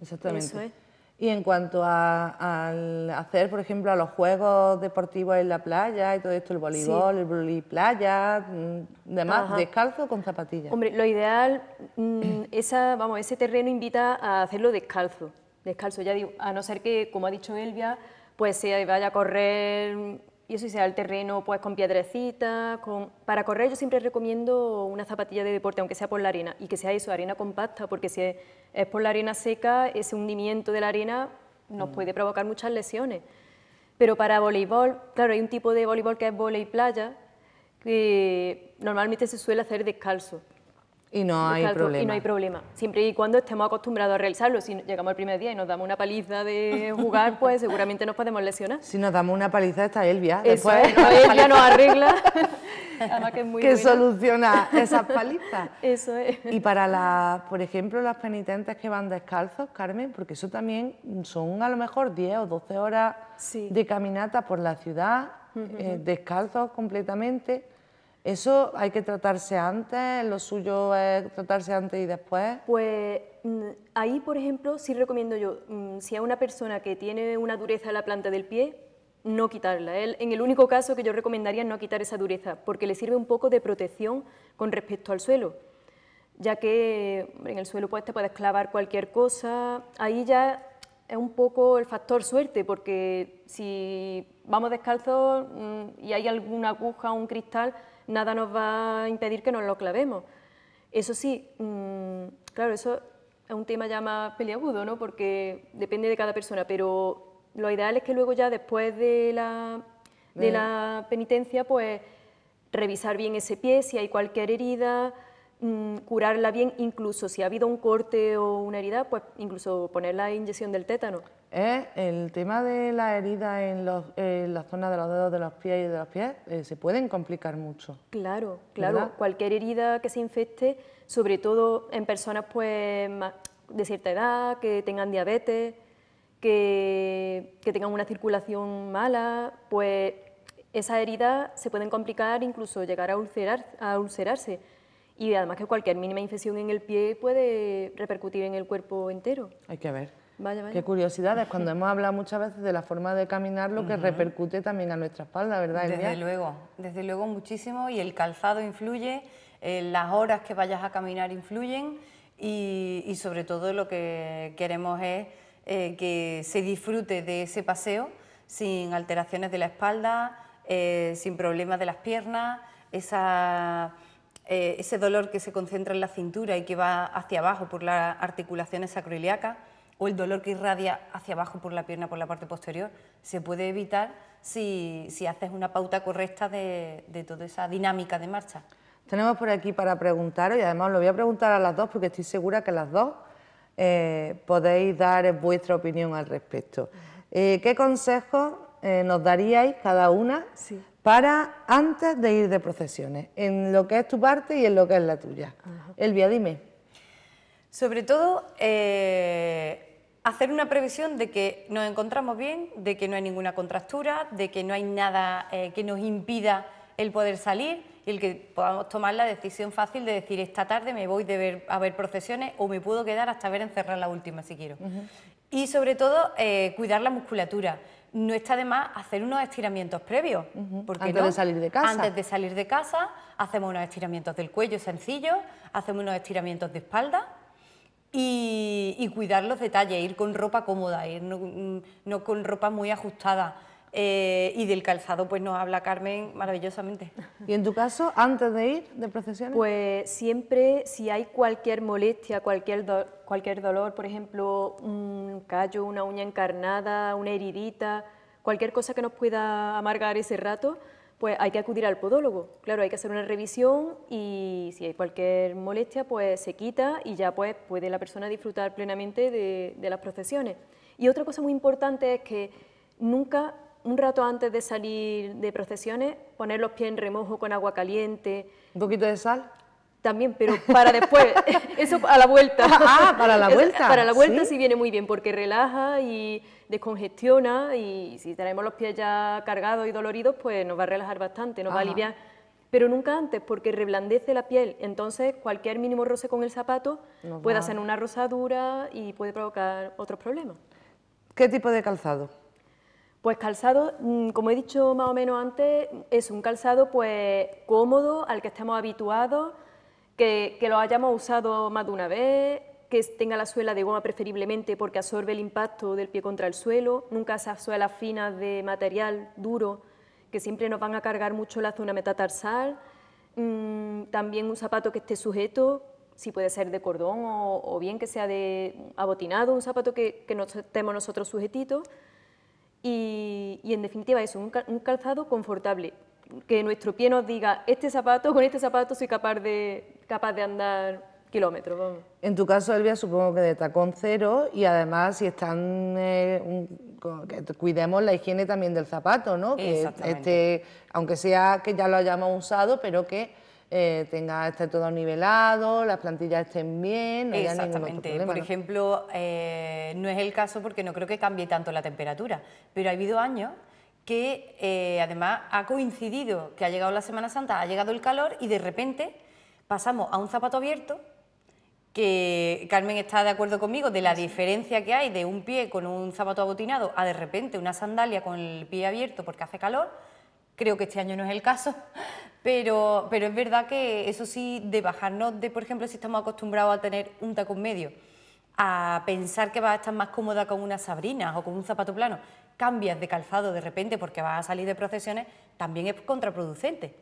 Exactamente. Y en cuanto a, al hacer, por ejemplo, a los juegos deportivos en la playa y todo esto, el voleibol, el boli playa, mm, demás, descalzo con zapatillas. Hombre, lo ideal, mm, esa, vamos, ese terreno invita a hacerlo descalzo, descalzo, ya digo, a no ser que, como ha dicho Elvia, pues se vaya a correr y eso si sea el terreno pues con piedrecitas, para correr yo siempre recomiendo una zapatilla de deporte, aunque sea por la arena, y que sea eso, arena compacta, porque si es por la arena seca, ese hundimiento de la arena nos mm. puede provocar muchas lesiones. Pero para voleibol, claro, hay un tipo de voleibol que es voleibol playa, que normalmente se suele hacer descalzo, y no hay problema. no hay problema. Siempre y cuando estemos acostumbrados a realizarlo. Si llegamos el primer día y nos damos una paliza de jugar, pues seguramente nos podemos lesionar. Si nos damos una paliza está Elvia. Después es, Elvia nos arregla. que soluciona esas palizas. Eso es. Y para, la por ejemplo, las penitentes que van descalzos, Carmen, porque eso también son a lo mejor 10 o 12 horas de caminata por la ciudad, eh, descalzos completamente. ¿Eso hay que tratarse antes? ¿Lo suyo es tratarse antes y después? Pues mm, ahí, por ejemplo, sí recomiendo yo, mm, si hay una persona que tiene una dureza en la planta del pie, no quitarla. En el único caso que yo recomendaría es no quitar esa dureza, porque le sirve un poco de protección con respecto al suelo, ya que en el suelo pues, te puedes clavar cualquier cosa. Ahí ya es un poco el factor suerte, porque si vamos descalzos mm, y hay alguna aguja o un cristal, nada nos va a impedir que nos lo clavemos. Eso sí, mm, claro, eso es un tema ya más peliagudo, ¿no? porque depende de cada persona, pero lo ideal es que luego ya después de la, eh. penitencia, pues revisar bien ese pie, si hay cualquier herida, mm, curarla bien, incluso si ha habido un corte o una herida, pues incluso poner la inyección del tétano el tema de las heridas en, los, zonas la zona de los dedos de los pies y de los pies, eh, se pueden complicar mucho. Claro, claro. Cualquier herida que se infecte, sobre todo en personas pues de cierta edad, que tengan diabetes, que, tengan una circulación mala, pues esas heridas se pueden complicar, incluso llegar a, ulcerar, a ulcerarse. Y además que cualquier mínima infección en el pie puede repercutir en el cuerpo entero. Hay que ver. Vaya, vaya. Qué curiosidades, cuando hemos hablado muchas veces de la forma de caminar, lo que repercute también a nuestra espalda, ¿verdad? Desde luego, desde luego muchísimo y el calzado influye, eh, las horas que vayas a caminar influyen y, sobre todo lo que queremos es eh, que se disfrute de ese paseo sin alteraciones de la espalda, eh, sin problemas de las piernas, ese dolor que se concentra en la cintura y que va hacia abajo por las articulaciones sacroiliacas o el dolor que irradia hacia abajo por la pierna, por la parte posterior, se puede evitar si, haces una pauta correcta de, toda esa dinámica de marcha. Tenemos por aquí para preguntaros, y además lo voy a preguntar a las dos porque estoy segura que las dos eh, podéis dar vuestra opinión al respecto. Eh, ¿Qué consejos eh, nos daríais cada una para antes de ir de procesiones, en lo que es tu parte y en lo que es la tuya? Elvia, dime. Sobre todo, hacer una previsión de que nos encontramos bien, de que no hay ninguna contractura, de que no hay nada eh, que nos impida el poder salir y el que podamos tomar la decisión fácil de decir esta tarde me voy de a ver procesiones o me puedo quedar hasta ver encerrar la última si quiero. Y sobre todo eh, cuidar la musculatura. No está de más hacer unos estiramientos previos. porque Antes de salir de casa. Antes de salir de casa hacemos unos estiramientos del cuello sencillos, hacemos unos estiramientos de espalda y, cuidar los detalles, ir con ropa cómoda, ir no, mm, con ropa muy ajustada. Eh, y del calzado, pues nos habla Carmen maravillosamente. ¿Y en tu caso, antes de ir de procesión? Pues siempre, si hay cualquier molestia, cualquier, cualquier dolor, por ejemplo, un callo, una uña encarnada, una heridita, cualquier cosa que nos pueda amargar ese rato, pues hay que acudir al podólogo. Claro, hay que hacer una revisión y si hay cualquier molestia, pues se quita y ya pues puede la persona disfrutar plenamente de, las procesiones. Y otra cosa muy importante es que nunca, un rato antes de salir de procesiones, poner los pies en remojo con agua caliente. ¿Un poquito de sal? También, pero para después, eso a la vuelta. Ah, ah para la vuelta. Para la vuelta sí viene muy bien porque relaja y descongestiona ¿ah? y si tenemos los pies ya cargados y doloridos, pues nos va a relajar bastante, nos va a aliviar. Pero nunca antes, porque reblandece la piel. Entonces, cualquier mínimo roce con el zapato puede hacer una rosadura y puede provocar otros problemas. ¿Qué tipo de calzado? Pues calzado, mm, como he dicho más o menos antes, es un calzado pues cómodo, al que estamos habituados, que, que lo hayamos usado más de una vez, que tenga la suela de goma preferiblemente porque absorbe el impacto del pie contra el suelo, nunca esas suelas finas de material duro que siempre nos van a cargar mucho la zona metatarsal, mm, también un zapato que esté sujeto, si puede ser de cordón o, bien que sea de abotinado, un zapato que, que nos estemos nosotros sujetitos y, en definitiva eso, un, calzado confortable, que nuestro pie nos diga, este zapato, con este zapato soy capaz de, capaz de andar en tu caso, Elvia, supongo que de tacón cero y además si están, eh, que cuidemos la higiene también del zapato, ¿no? Que este, aunque sea que ya lo hayamos usado, pero que eh, tenga esté todo nivelado, las plantillas estén bien, no haya ningún problema, Por ejemplo, eh, no es el caso porque no creo que cambie tanto la temperatura, pero ha habido años que además ha coincidido que ha llegado la Semana Santa, ha llegado el calor y de repente pasamos a un zapato abierto que Carmen está de acuerdo conmigo de la diferencia que hay de un pie con un zapato abotinado a de repente una sandalia con el pie abierto porque hace calor. Creo que este año no es el caso, pero, pero es verdad que eso sí, de bajarnos de, por ejemplo, si estamos acostumbrados a tener un tacón medio, a pensar que vas a estar más cómoda con unas sabrinas o con un zapato plano, cambias de calzado de repente porque vas a salir de procesiones, también es contraproducente.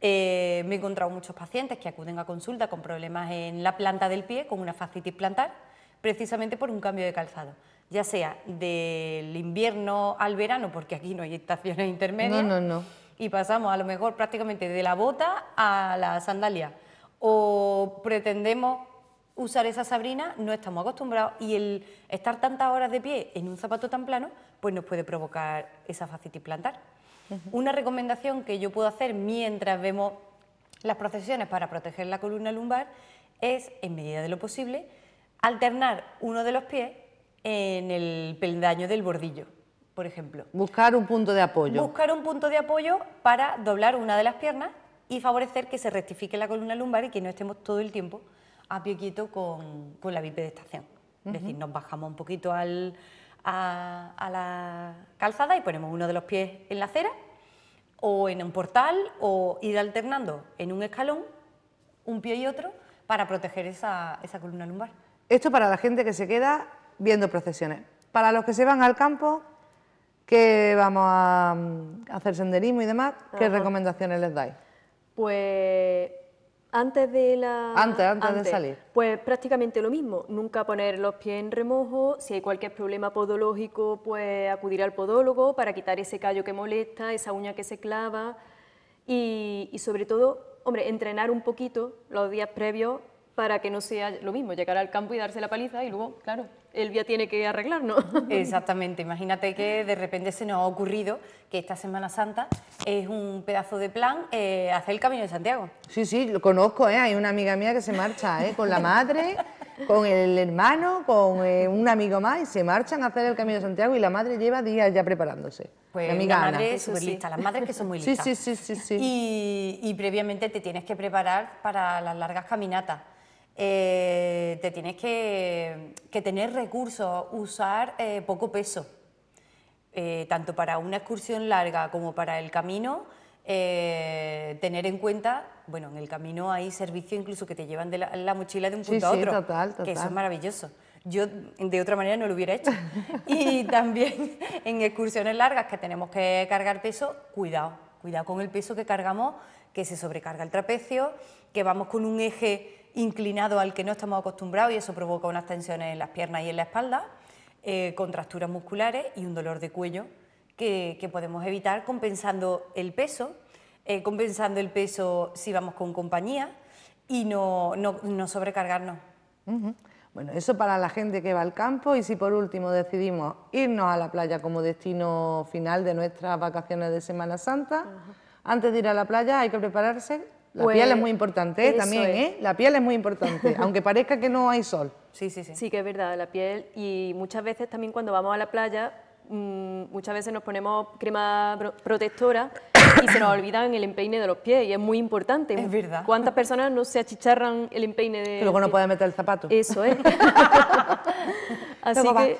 Eh, me he encontrado muchos pacientes que acuden a consulta con problemas en la planta del pie, con una fascitis plantar, precisamente por un cambio de calzado, ya sea del invierno al verano, porque aquí no hay estaciones intermedias. No, no, no. Y pasamos a lo mejor prácticamente de la bota a la sandalia. O pretendemos usar esa sabrina, no estamos acostumbrados y el estar tantas horas de pie en un zapato tan plano, pues nos puede provocar esa fascitis plantar. Una recomendación que yo puedo hacer mientras vemos las procesiones para proteger la columna lumbar es, en medida de lo posible, alternar uno de los pies en el peldaño del bordillo, por ejemplo. Buscar un punto de apoyo. Buscar un punto de apoyo para doblar una de las piernas y favorecer que se rectifique la columna lumbar y que no estemos todo el tiempo a pie quieto con, la bipedestación. Es decir, nos bajamos un poquito al, a, la calzada y ponemos uno de los pies en la acera o en un portal o ir alternando en un escalón un pie y otro para proteger esa, columna lumbar. Esto para la gente que se queda viendo procesiones. Para los que se van al campo, que vamos a mm, hacer senderismo y demás, ¿qué recomendaciones les dais? Pues antes de la... Antes, de salir. Pues prácticamente lo mismo, nunca poner los pies en remojo, si hay cualquier problema podológico, pues acudir al podólogo para quitar ese callo que molesta, esa uña que se clava y, y sobre todo, hombre, entrenar un poquito los días previos para que no sea lo mismo, llegar al campo y darse la paliza y luego, claro, el tiene que arreglar, ¿no? Exactamente, imagínate que de repente se nos ha ocurrido que esta Semana Santa es un pedazo de plan eh, hacer el Camino de Santiago. Sí, sí, lo conozco, eh. hay una amiga mía que se marcha eh, con la madre, con el hermano, con un amigo más y se marchan a hacer el Camino de Santiago y la madre lleva días ya preparándose. Pues la madre es súper lista, las madres que son muy listas. Sí, sí, sí, sí. Y, y previamente te tienes que preparar para las largas caminatas. Eh, te tienes que, tener recursos, usar eh, poco peso, eh, tanto para una excursión larga como para el camino. tener en cuenta, bueno, en el camino hay servicio incluso que te llevan de la, mochila de un punto a otro, que eso es maravilloso. Yo de otra manera no lo hubiera hecho. Y también en excursiones largas que tenemos que cargar peso, cuidado, cuidado con el peso que cargamos, que se sobrecarga el trapecio, que vamos con un eje inclinado al que no estamos acostumbrados y eso provoca unas tensiones en las piernas y en la espalda, eh, contracturas musculares y un dolor de cuello que, podemos evitar compensando el peso, eh, compensando el peso si vamos con compañía y no, no, sobrecargarnos. Bueno, eso para la gente que va al campo y si por último decidimos irnos a la playa como destino final de nuestras vacaciones de Semana Santa, antes de ir a la playa hay que prepararse la piel es muy pues, importante también, ¿eh? La piel es muy importante, aunque parezca que no hay sol. Sí, sí, sí. Sí que es verdad, la piel. Y muchas veces también cuando vamos a la playa, mm, muchas veces nos ponemos crema protectora y se nos olvidan el empeine de los pies y es muy importante. Es verdad. ¿Cuántas personas no se achicharran el empeine de... Que luego no pueden meter el zapato. Eso es. Así que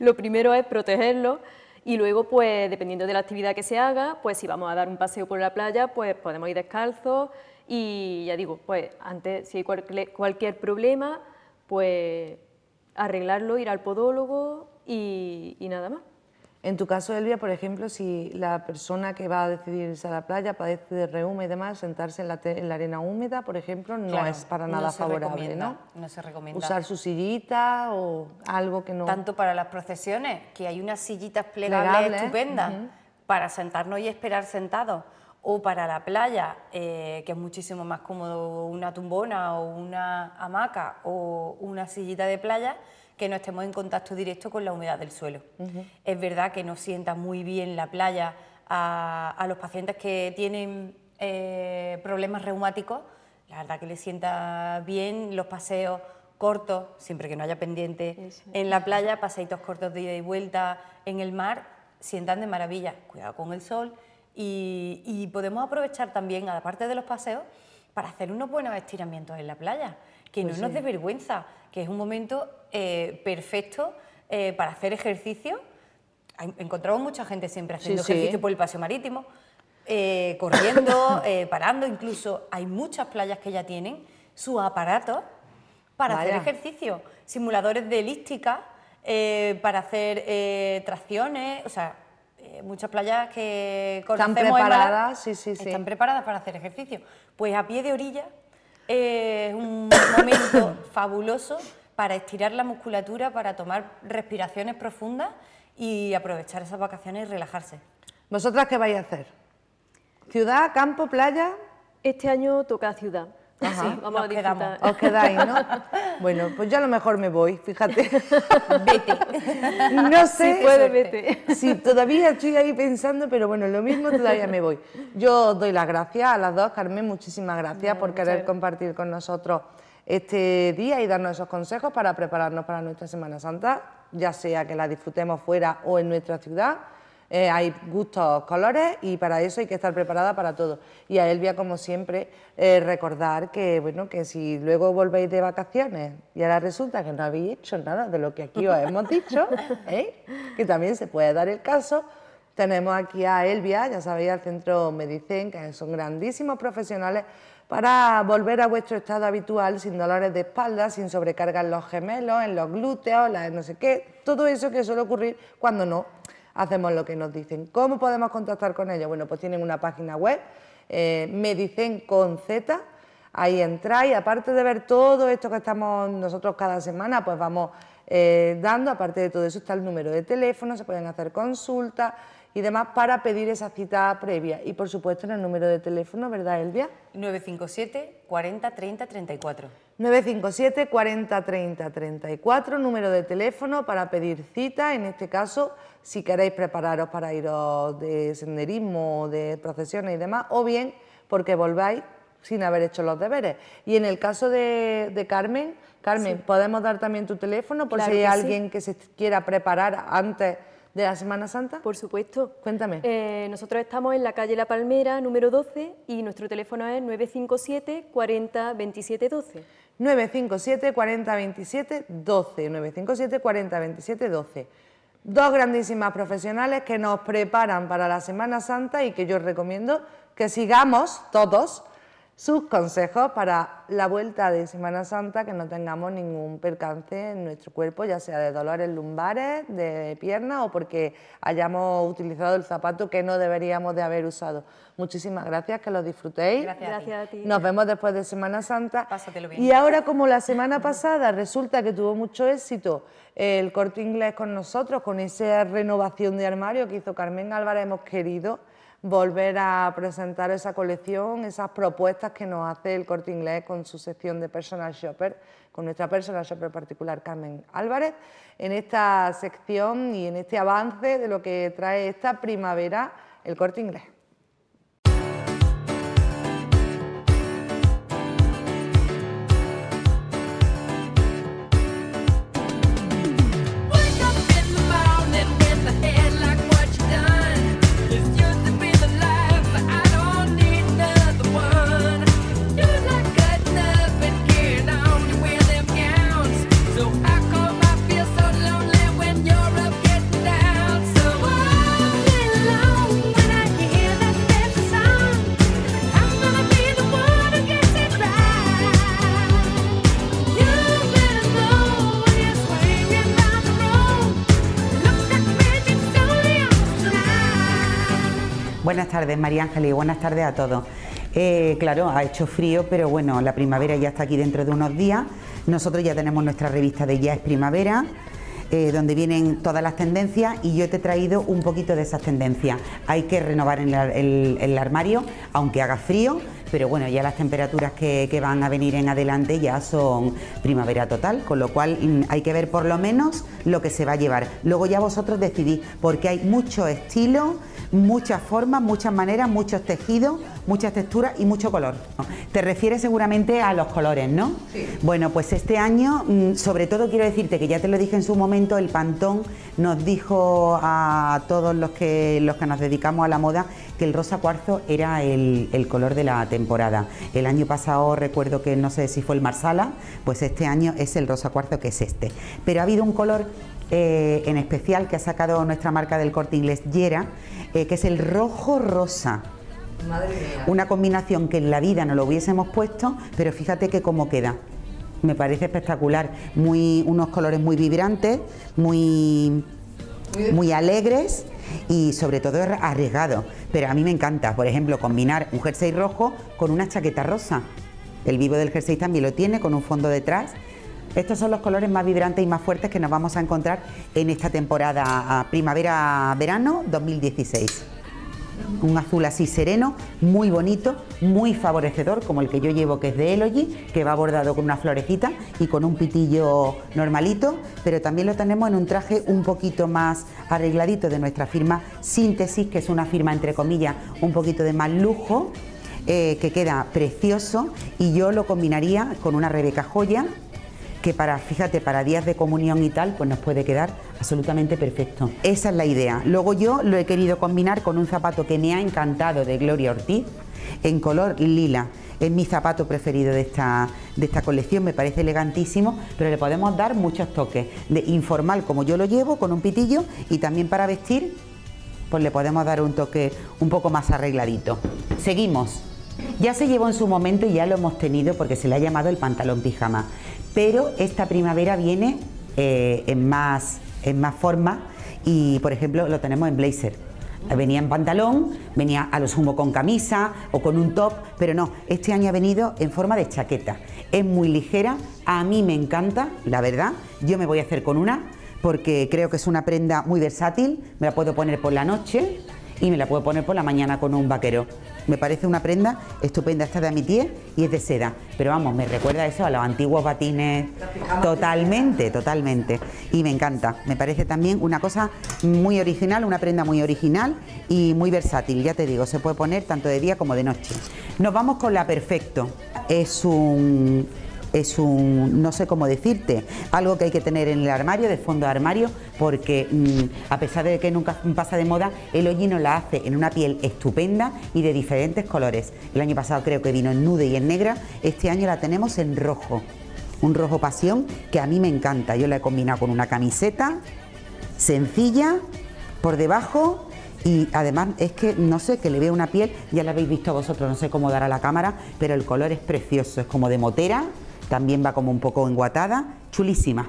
lo primero es protegerlo. Y luego, pues dependiendo de la actividad que se haga, pues si vamos a dar un paseo por la playa, pues podemos ir descalzos y ya digo, pues antes si hay cualquier, problema, pues arreglarlo, ir al podólogo y nada más. En tu caso, Elvia, por ejemplo, si la persona que va a decidir irse a la playa padece de reuma y demás, sentarse en la, arena húmeda, por ejemplo, no es para nada favorable, ¿no? No se recomienda. Usar su sillita o algo que no... Tanto para las procesiones, que hay unas sillitas plegables, estupendas para sentarnos y esperar sentados, o para la playa, eh, que es muchísimo más cómodo una tumbona o una hamaca o una sillita de playa, que no estemos en contacto directo con la humedad del suelo. Es verdad que nos sienta muy bien la playa a, los pacientes que tienen eh, problemas reumáticos, la verdad que les sienta bien los paseos cortos, siempre que no haya pendiente en la playa, paseitos cortos de ida y vuelta en el mar, sientan de maravilla, cuidado con el sol y, y podemos aprovechar también, aparte de los paseos, para hacer unos buenos estiramientos en la playa que no pues nos dé vergüenza, que es un momento eh, perfecto eh, para hacer ejercicio. Encontramos mucha gente siempre haciendo ejercicio por el paseo marítimo, eh, corriendo, parando, incluso hay muchas playas que ya tienen sus aparatos para hacer ejercicio, simuladores de elística, para hacer tracciones, o sea, muchas playas que están preparadas, están preparadas para hacer ejercicio. Pues a pie de orilla es un momento fabuloso para estirar la musculatura, para tomar respiraciones profundas y aprovechar esas vacaciones y relajarse. ¿Vosotras qué vais a hacer? ¿Ciudad, campo, playa? Este año toca ciudad. Ajá. Os quedáis, ¿no? Bueno, pues ya a lo mejor me voy, fíjate. Vete. No sé puede, vete. si todavía estoy ahí pensando, pero bueno, lo mismo todavía me voy. Yo doy las gracias a las dos, Carmen, muchísimas gracias por querer compartir con nosotros este día y darnos esos consejos para prepararnos para nuestra Semana Santa, ya sea que la disfrutemos fuera o en nuestra ciudad. Eh, hay gustos, colores y para eso hay que estar preparada para todo. Y a Elvia, como siempre, eh, recordar que, bueno, que si luego volvéis de vacaciones y ahora resulta que no habéis hecho nada de lo que aquí os hemos dicho, ¿eh? que también se puede dar el caso, tenemos aquí a Elvia, ya sabéis, al Centro Medicen, que son grandísimos profesionales para volver a vuestro estado habitual sin dolores de espalda, sin sobrecarga en los gemelos, en los glúteos, la no sé qué, todo eso que suele ocurrir cuando no hacemos lo que nos dicen. ¿Cómo podemos contactar con ellos? Bueno, pues tienen una página web, eh, Medicen con Z, ahí entráis, aparte de ver todo esto que estamos nosotros cada semana, pues vamos eh, dando, aparte de todo eso está el número de teléfono, se pueden hacer consultas y demás para pedir esa cita previa. Y por supuesto en el número de teléfono, ¿verdad, Elvia? 957 40 30 34. 957 40 30 34, número de teléfono para pedir cita, en este caso si queréis prepararos para iros de senderismo, de procesiones y demás, o bien porque volváis sin haber hecho los deberes. Y en el caso de, Carmen, Carmen, podemos dar también tu teléfono por si hay alguien que se quiera preparar antes de la Semana Santa. Por supuesto. Cuéntame. Eh, nosotros estamos en la calle La Palmera, número 12, y nuestro teléfono es 957 40 27 12. 957 40 27 12. 957 40 27 12 dos grandísimas profesionales que nos preparan para la Semana Santa y que yo recomiendo que sigamos todos sus consejos para la vuelta de Semana Santa, que no tengamos ningún percance en nuestro cuerpo, ya sea de dolores lumbares, de piernas... o porque hayamos utilizado el zapato que no deberíamos de haber usado. Muchísimas gracias, que lo disfrutéis. Gracias, a, ti. Nos vemos después de Semana Santa. Pásatelo bien. Y ahora, como la semana pasada resulta que tuvo mucho éxito el corte inglés con nosotros, con esa renovación de armario que hizo Carmen Álvarez, hemos querido volver a presentar esa colección, esas propuestas que nos hace el Corte Inglés con su sección de Personal Shopper, con nuestra Personal Shopper particular Carmen Álvarez, en esta sección y en este avance de lo que trae esta primavera el Corte Inglés. tardes, María Ángeles, y buenas tardes a todos. Eh, claro, ha hecho frío, pero bueno, la primavera ya está aquí dentro de unos días. Nosotros ya tenemos nuestra revista de Ya es Primavera, eh, donde vienen todas las tendencias y yo te he traído un poquito de esas tendencias. Hay que renovar el armario, aunque haga frío, pero bueno, ya las temperaturas que, van a venir en adelante ya son primavera total, con lo cual mm, hay que ver por lo menos lo que se va a llevar. Luego ya vosotros decidís, porque hay mucho estilo, muchas formas, muchas maneras, muchos tejidos mucha textura y mucho color. Te refieres seguramente a los colores, ¿no? Sí. Bueno, pues este año, mm, sobre todo quiero decirte que ya te lo dije en su momento, el Pantón nos dijo a todos los que, los que nos dedicamos a la moda que el rosa cuarzo era el, color de la temporada. El año pasado recuerdo que no sé si fue el marsala, pues este año es el rosa cuarzo que es este. Pero ha habido un color eh, en especial que ha sacado nuestra marca del corte inglés Yera, eh, que es el rojo rosa. Una combinación que en la vida no lo hubiésemos puesto, pero fíjate que cómo queda. Me parece espectacular, muy unos colores muy vibrantes, muy muy alegres y sobre todo arriesgados, pero a mí me encanta, por ejemplo, combinar un jersey rojo con una chaqueta rosa. El vivo del jersey también lo tiene con un fondo detrás. Estos son los colores más vibrantes y más fuertes que nos vamos a encontrar en esta temporada primavera-verano 2016 un azul así sereno, muy bonito, muy favorecedor, como el que yo llevo que es de Eloji... que va bordado con una florecita y con un pitillo normalito, pero también lo tenemos en un traje un poquito más arregladito de nuestra firma Síntesis, que es una firma entre comillas un poquito de más lujo, eh, que queda precioso y yo lo combinaría con una Rebeca Joya que para, fíjate, para días de comunión y tal, pues nos puede quedar absolutamente perfecto. Esa es la idea. Luego yo lo he querido combinar con un zapato que me ha encantado de Gloria Ortiz, en color lila. Es mi zapato preferido de esta, de esta colección, me parece elegantísimo, pero le podemos dar muchos toques, de informal como yo lo llevo, con un pitillo, y también para vestir, pues le podemos dar un toque un poco más arregladito. Seguimos. Ya se llevó en su momento y ya lo hemos tenido porque se le ha llamado el pantalón pijama. Pero esta primavera viene eh, en, más, en más forma y, por ejemplo, lo tenemos en blazer. Venía en pantalón, venía a lo sumo con camisa o con un top, pero no, este año ha venido en forma de chaqueta. Es muy ligera, a mí me encanta, la verdad. Yo me voy a hacer con una porque creo que es una prenda muy versátil, me la puedo poner por la noche y me la puedo poner por la mañana con un vaquero. Me parece una prenda estupenda, esta de mi Amitié y es de seda, pero vamos, me recuerda eso a los antiguos batines, totalmente, totalmente, y me encanta, me parece también una cosa muy original, una prenda muy original y muy versátil, ya te digo, se puede poner tanto de día como de noche. Nos vamos con la Perfecto, es un es un, no sé cómo decirte, algo que hay que tener en el armario, de fondo de armario, porque mm, a pesar de que nunca pasa de moda, el hollino la hace en una piel estupenda y de diferentes colores. El año pasado creo que vino en nude y en negra, este año la tenemos en rojo, un rojo pasión que a mí me encanta. Yo la he combinado con una camiseta sencilla, por debajo y además es que no sé que le veo una piel, ya la habéis visto vosotros, no sé cómo dar a la cámara, pero el color es precioso, es como de motera, también va como un poco enguatada, chulísima.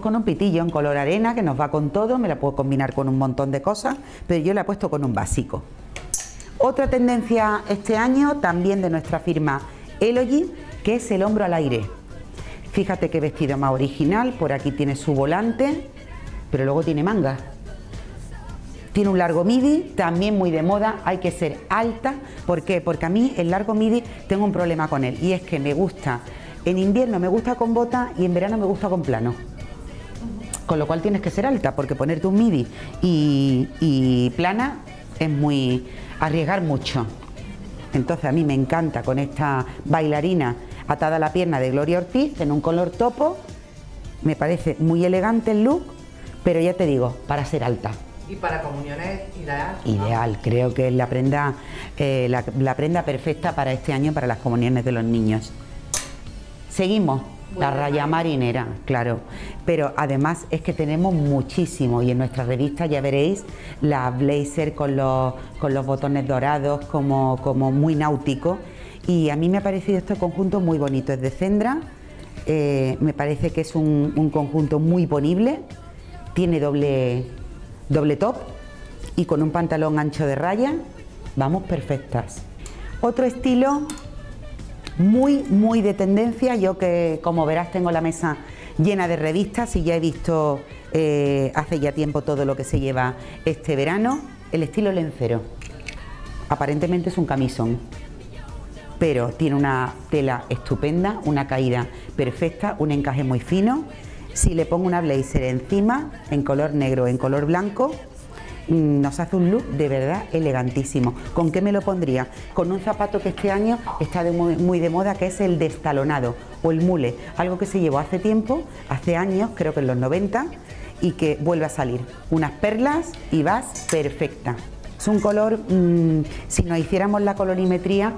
Con un pitillo en color arena que nos va con todo, me la puedo combinar con un montón de cosas, pero yo la he puesto con un básico. Otra tendencia este año, también de nuestra firma Elogy, que es el hombro al aire. Fíjate qué vestido más original, por aquí tiene su volante, pero luego tiene manga. Tiene un largo midi, también muy de moda, hay que ser alta. ¿Por qué? Porque a mí el largo midi tengo un problema con él y es que me gusta en invierno me gusta con bota y en verano me gusta con plano. Con lo cual tienes que ser alta, porque ponerte un midi y, plana es muy arriesgar mucho. Entonces a mí me encanta con esta bailarina atada a la pierna de Gloria Ortiz en un color topo. Me parece muy elegante el look, pero ya te digo, para ser alta. ¿Y para comuniones ideal? Ideal, creo que es la prenda, eh, la prenda perfecta para este año para las comuniones de los niños. Seguimos. La raya marinera, claro. Pero además es que tenemos muchísimo y en nuestra revista ya veréis la blazer con los, con los botones dorados como, muy náutico. Y a mí me ha parecido este conjunto muy bonito. Es de Cendra, eh, me parece que es un, conjunto muy ponible, tiene doble, doble top y con un pantalón ancho de raya, vamos perfectas. Otro estilo muy, muy de tendencia. Yo que, como verás, tengo la mesa llena de revistas y ya he visto eh, hace ya tiempo todo lo que se lleva este verano. El estilo lencero. Aparentemente es un camisón, pero tiene una tela estupenda, una caída perfecta, un encaje muy fino. Si le pongo una blazer encima, en color negro, en color blanco, nos hace un look de verdad elegantísimo. ¿Con qué me lo pondría? Con un zapato que este año está muy, de moda, que es el destalonado o el mule, algo que se llevó hace tiempo, hace años, creo que en los 90, y que vuelve a salir. Unas perlas y vas perfecta. Es un color, mm, si nos hiciéramos la colorimetría,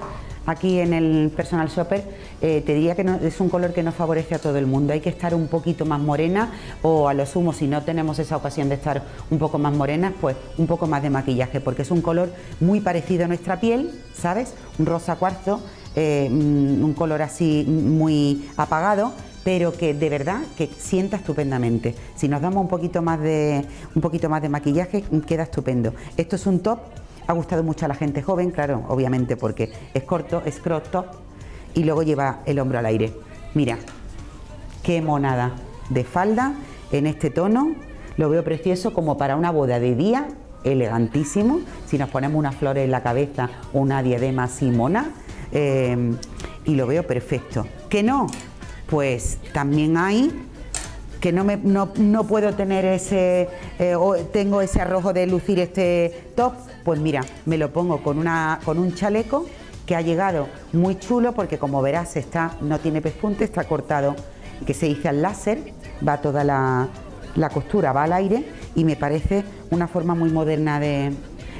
aquí en el Personal Shopper, eh, te diría que es un color que nos favorece a todo el mundo. Hay que estar un poquito más morena o a lo sumo, si no tenemos esa ocasión de estar un poco más morenas, pues un poco más de maquillaje, porque es un color muy parecido a nuestra piel, ¿sabes? Un rosa cuarzo, eh, mm, un color así muy apagado pero que de verdad que sienta estupendamente. Si nos damos un poquito más de un poquito más de maquillaje queda estupendo. Esto es un top ha gustado mucho a la gente joven, claro, obviamente porque es corto, es crotto y luego lleva el hombro al aire. Mira, qué monada de falda en este tono. Lo veo precioso como para una boda de día, elegantísimo. Si nos ponemos unas flores en la cabeza, una diadema simona mona. Eh, y lo veo perfecto. ¿Qué no? Pues también hay que no, me, no, puedo tener ese, eh, tengo ese arrojo de lucir este top, pues mira, me lo pongo con, una, con un chaleco que ha llegado muy chulo porque como verás está, no tiene pespunte, está cortado, que se dice al láser, va toda la, la costura, va al aire y me parece una forma muy moderna de,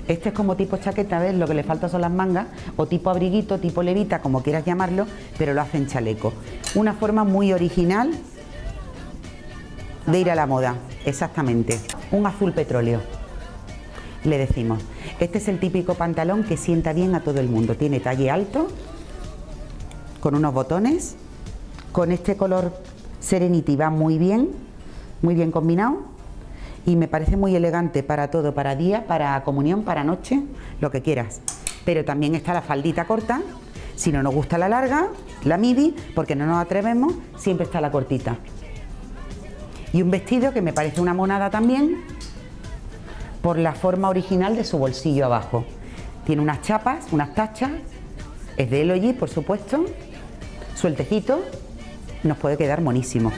este es como tipo chaqueta, ¿ves? Lo que le falta son las mangas, o tipo abriguito, tipo levita, como quieras llamarlo, pero lo hacen chaleco. Una forma muy original de ir a la moda, exactamente. Un azul petróleo, le decimos. Este es el típico pantalón que sienta bien a todo el mundo. Tiene talle alto, con unos botones, con este color Serenity va muy bien, muy bien combinado y me parece muy elegante para todo, para día, para comunión, para noche, lo que quieras. Pero también está la faldita corta, si no nos gusta la larga, la midi, porque no nos atrevemos, siempre está la cortita. Y un vestido que me parece una monada también por la forma original de su bolsillo abajo. Tiene unas chapas, unas tachas, es de Eloy, por supuesto, sueltejito, nos puede quedar monísimo.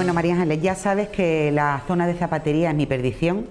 bueno, María Ángeles, ya sabes que la zona de zapatería es mi perdición,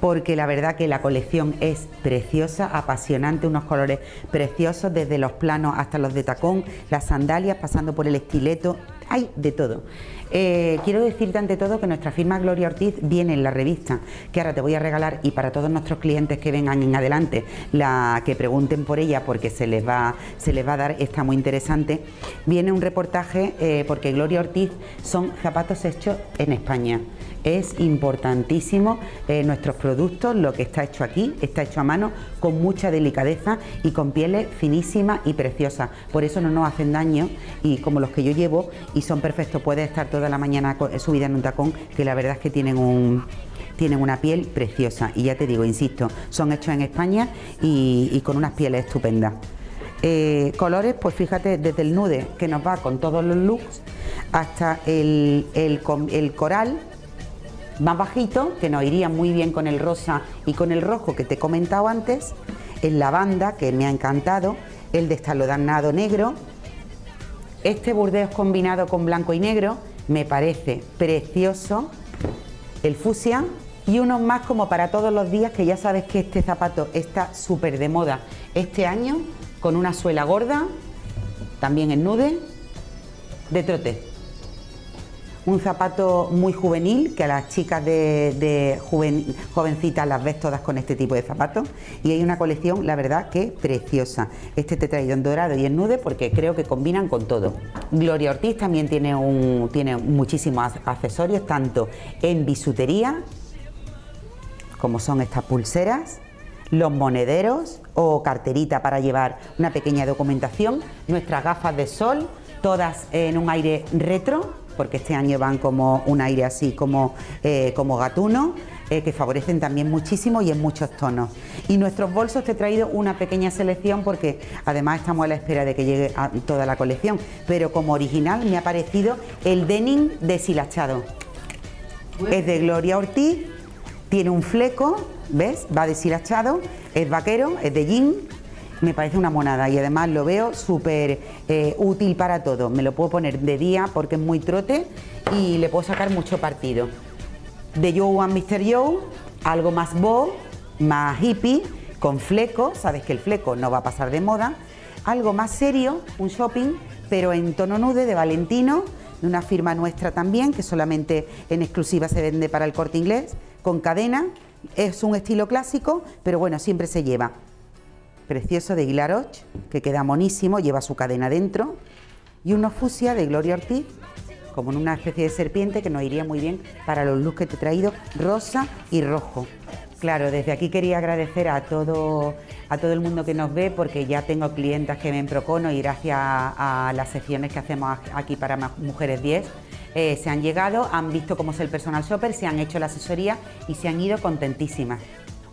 porque la verdad que la colección es preciosa, apasionante, unos colores preciosos, desde los planos hasta los de tacón, las sandalias, pasando por el estileto, hay de todo. Eh, quiero decirte ante todo que nuestra firma Gloria Ortiz viene en la revista que ahora te voy a regalar y para todos nuestros clientes que vengan en adelante, la que pregunten por ella porque se les va, se les va a dar, está muy interesante, viene un reportaje eh, porque Gloria Ortiz son zapatos hechos en España. Es importantísimo eh, nuestros productos, lo que está hecho aquí, está hecho a mano con mucha delicadeza y con pieles finísimas y preciosas. Por eso no nos hacen daño y como los que yo llevo y son perfectos. Puede estar toda la mañana subida en un tacón, que la verdad es que tienen un tienen una piel preciosa y ya te digo, insisto, son hechos en España y, con unas pieles estupendas. Eh, colores, pues fíjate, desde el nude que nos va con todos los looks hasta el, coral más bajito, que nos iría muy bien con el rosa y con el rojo que te he comentado antes, el lavanda, que me ha encantado, el destalodanado negro, este burdeos combinado con blanco y negro me parece precioso. El fusia y unos más como para todos los días, que ya sabes que este zapato está súper de moda este año, con una suela gorda, también en nude, de trote un zapato muy juvenil, que a las chicas de, jovencitas las ves todas con este tipo de zapatos. Y hay una colección, la verdad, que preciosa. Este te he en dorado y en nude porque creo que combinan con todo. Gloria Ortiz también tiene, un, tiene muchísimos accesorios, tanto en bisutería, como son estas pulseras, los monederos o carterita para llevar una pequeña documentación, nuestras gafas de sol, todas en un aire retro porque este año van como un aire así como, eh, gatuno, eh, que favorecen también muchísimo y en muchos tonos. Y nuestros bolsos te he traído una pequeña selección porque además estamos a la espera de que llegue a toda la colección, pero como original me ha parecido el denim deshilachado. Es de Gloria Ortiz, tiene un fleco, ¿ves? Va deshilachado, es vaquero, es de jean me parece una monada y además lo veo súper eh, útil para todo. Me lo puedo poner de día porque es muy trote y le puedo sacar mucho partido. De Joe and Mr. Joe, algo más bo más hippie, con fleco, sabes que el fleco no va a pasar de moda. Algo más serio, un shopping, pero en tono nude de Valentino, de una firma nuestra también, que solamente en exclusiva se vende para el corte inglés, con cadena. Es un estilo clásico, pero bueno, siempre se lleva precioso de Hilaroch, que queda monísimo, lleva su cadena dentro, y uno fusia de Gloria Ortiz, como en una especie de serpiente que nos iría muy bien para los looks que te he traído, rosa y rojo. Claro, desde aquí quería agradecer a todo, a todo el mundo que nos ve porque ya tengo clientas que ven Procono y gracias a, las sesiones que hacemos aquí para Mujeres 10 eh, se han llegado, han visto cómo es el personal shopper, se han hecho la asesoría y se han ido contentísimas.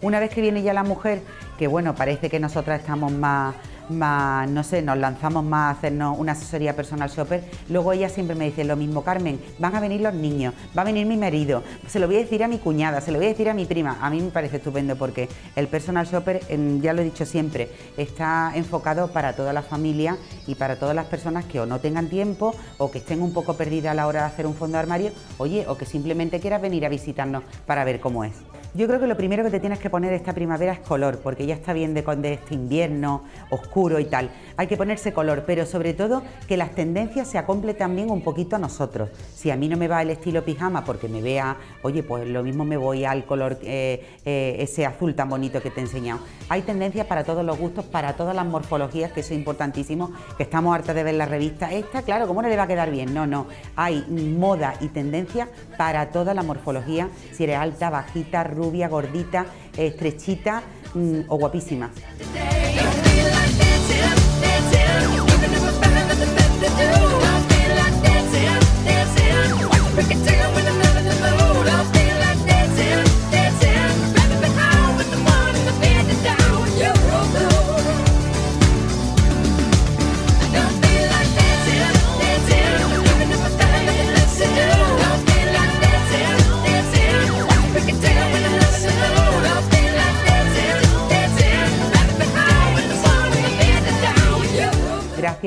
Una vez que viene ya la mujer, que bueno, parece que nosotras estamos más, más no sé, nos lanzamos más a hacernos una asesoría personal shopper, luego ella siempre me dice lo mismo, Carmen, van a venir los niños, va a venir mi marido, se lo voy a decir a mi cuñada, se lo voy a decir a mi prima. A mí me parece estupendo porque el personal shopper, ya lo he dicho siempre, está enfocado para toda la familia y para todas las personas que o no tengan tiempo o que estén un poco perdidas a la hora de hacer un fondo armario, oye, o que simplemente quieras venir a visitarnos para ver cómo es. Yo creo que lo primero que te tienes que poner esta primavera es color, porque ya está bien de, este invierno oscuro y tal. Hay que ponerse color, pero sobre todo que las tendencias se acomplen también un poquito a nosotros. Si a mí no me va el estilo pijama porque me vea, oye, pues lo mismo me voy al color eh, eh, ese azul tan bonito que te he enseñado. Hay tendencias para todos los gustos, para todas las morfologías, que eso es importantísimo, que estamos hartas de ver la revista. Esta, claro, ¿cómo no le va a quedar bien? No, no. Hay moda y tendencia para toda la morfología, si eres alta, bajita, rubia gordita, estrechita mm, o guapísima.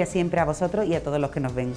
siempre a vosotros y a todos los que nos ven.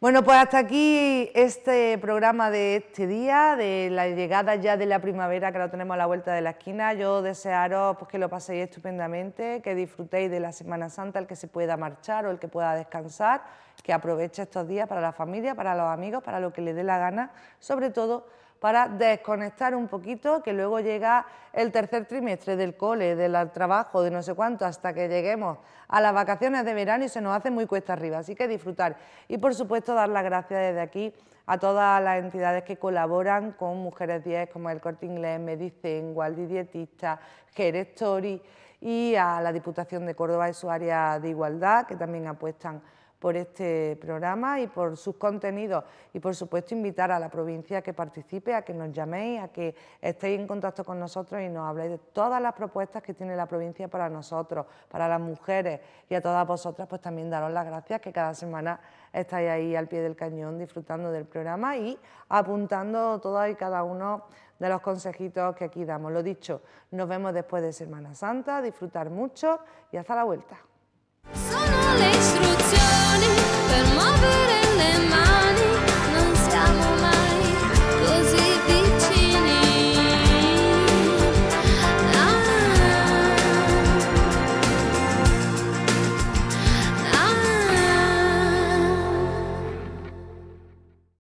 Bueno, pues hasta aquí este programa de este día, de la llegada ya de la primavera que lo tenemos a la vuelta de la esquina. Yo desearos pues, que lo paséis estupendamente, que disfrutéis de la Semana Santa, el que se pueda marchar o el que pueda descansar que aproveche estos días para la familia, para los amigos, para lo que le dé la gana, sobre todo para desconectar un poquito, que luego llega el tercer trimestre del cole, del trabajo, de no sé cuánto, hasta que lleguemos a las vacaciones de verano y se nos hace muy cuesta arriba. Así que disfrutar y, por supuesto, dar las gracias desde aquí a todas las entidades que colaboran con Mujeres 10, como el Corte Inglés, Medicen, Gualdi Dietista, Story y a la Diputación de Córdoba y su área de igualdad, que también apuestan por este programa y por sus contenidos. Y por supuesto invitar a la provincia a que participe, a que nos llaméis, a que estéis en contacto con nosotros y nos habléis de todas las propuestas que tiene la provincia para nosotros, para las mujeres y a todas vosotras, pues también daros las gracias que cada semana estáis ahí al pie del cañón disfrutando del programa y apuntando todo y cada uno de los consejitos que aquí damos. Lo dicho, nos vemos después de Semana Santa, disfrutar mucho y hasta la vuelta. le istruzioni per muovere le mani.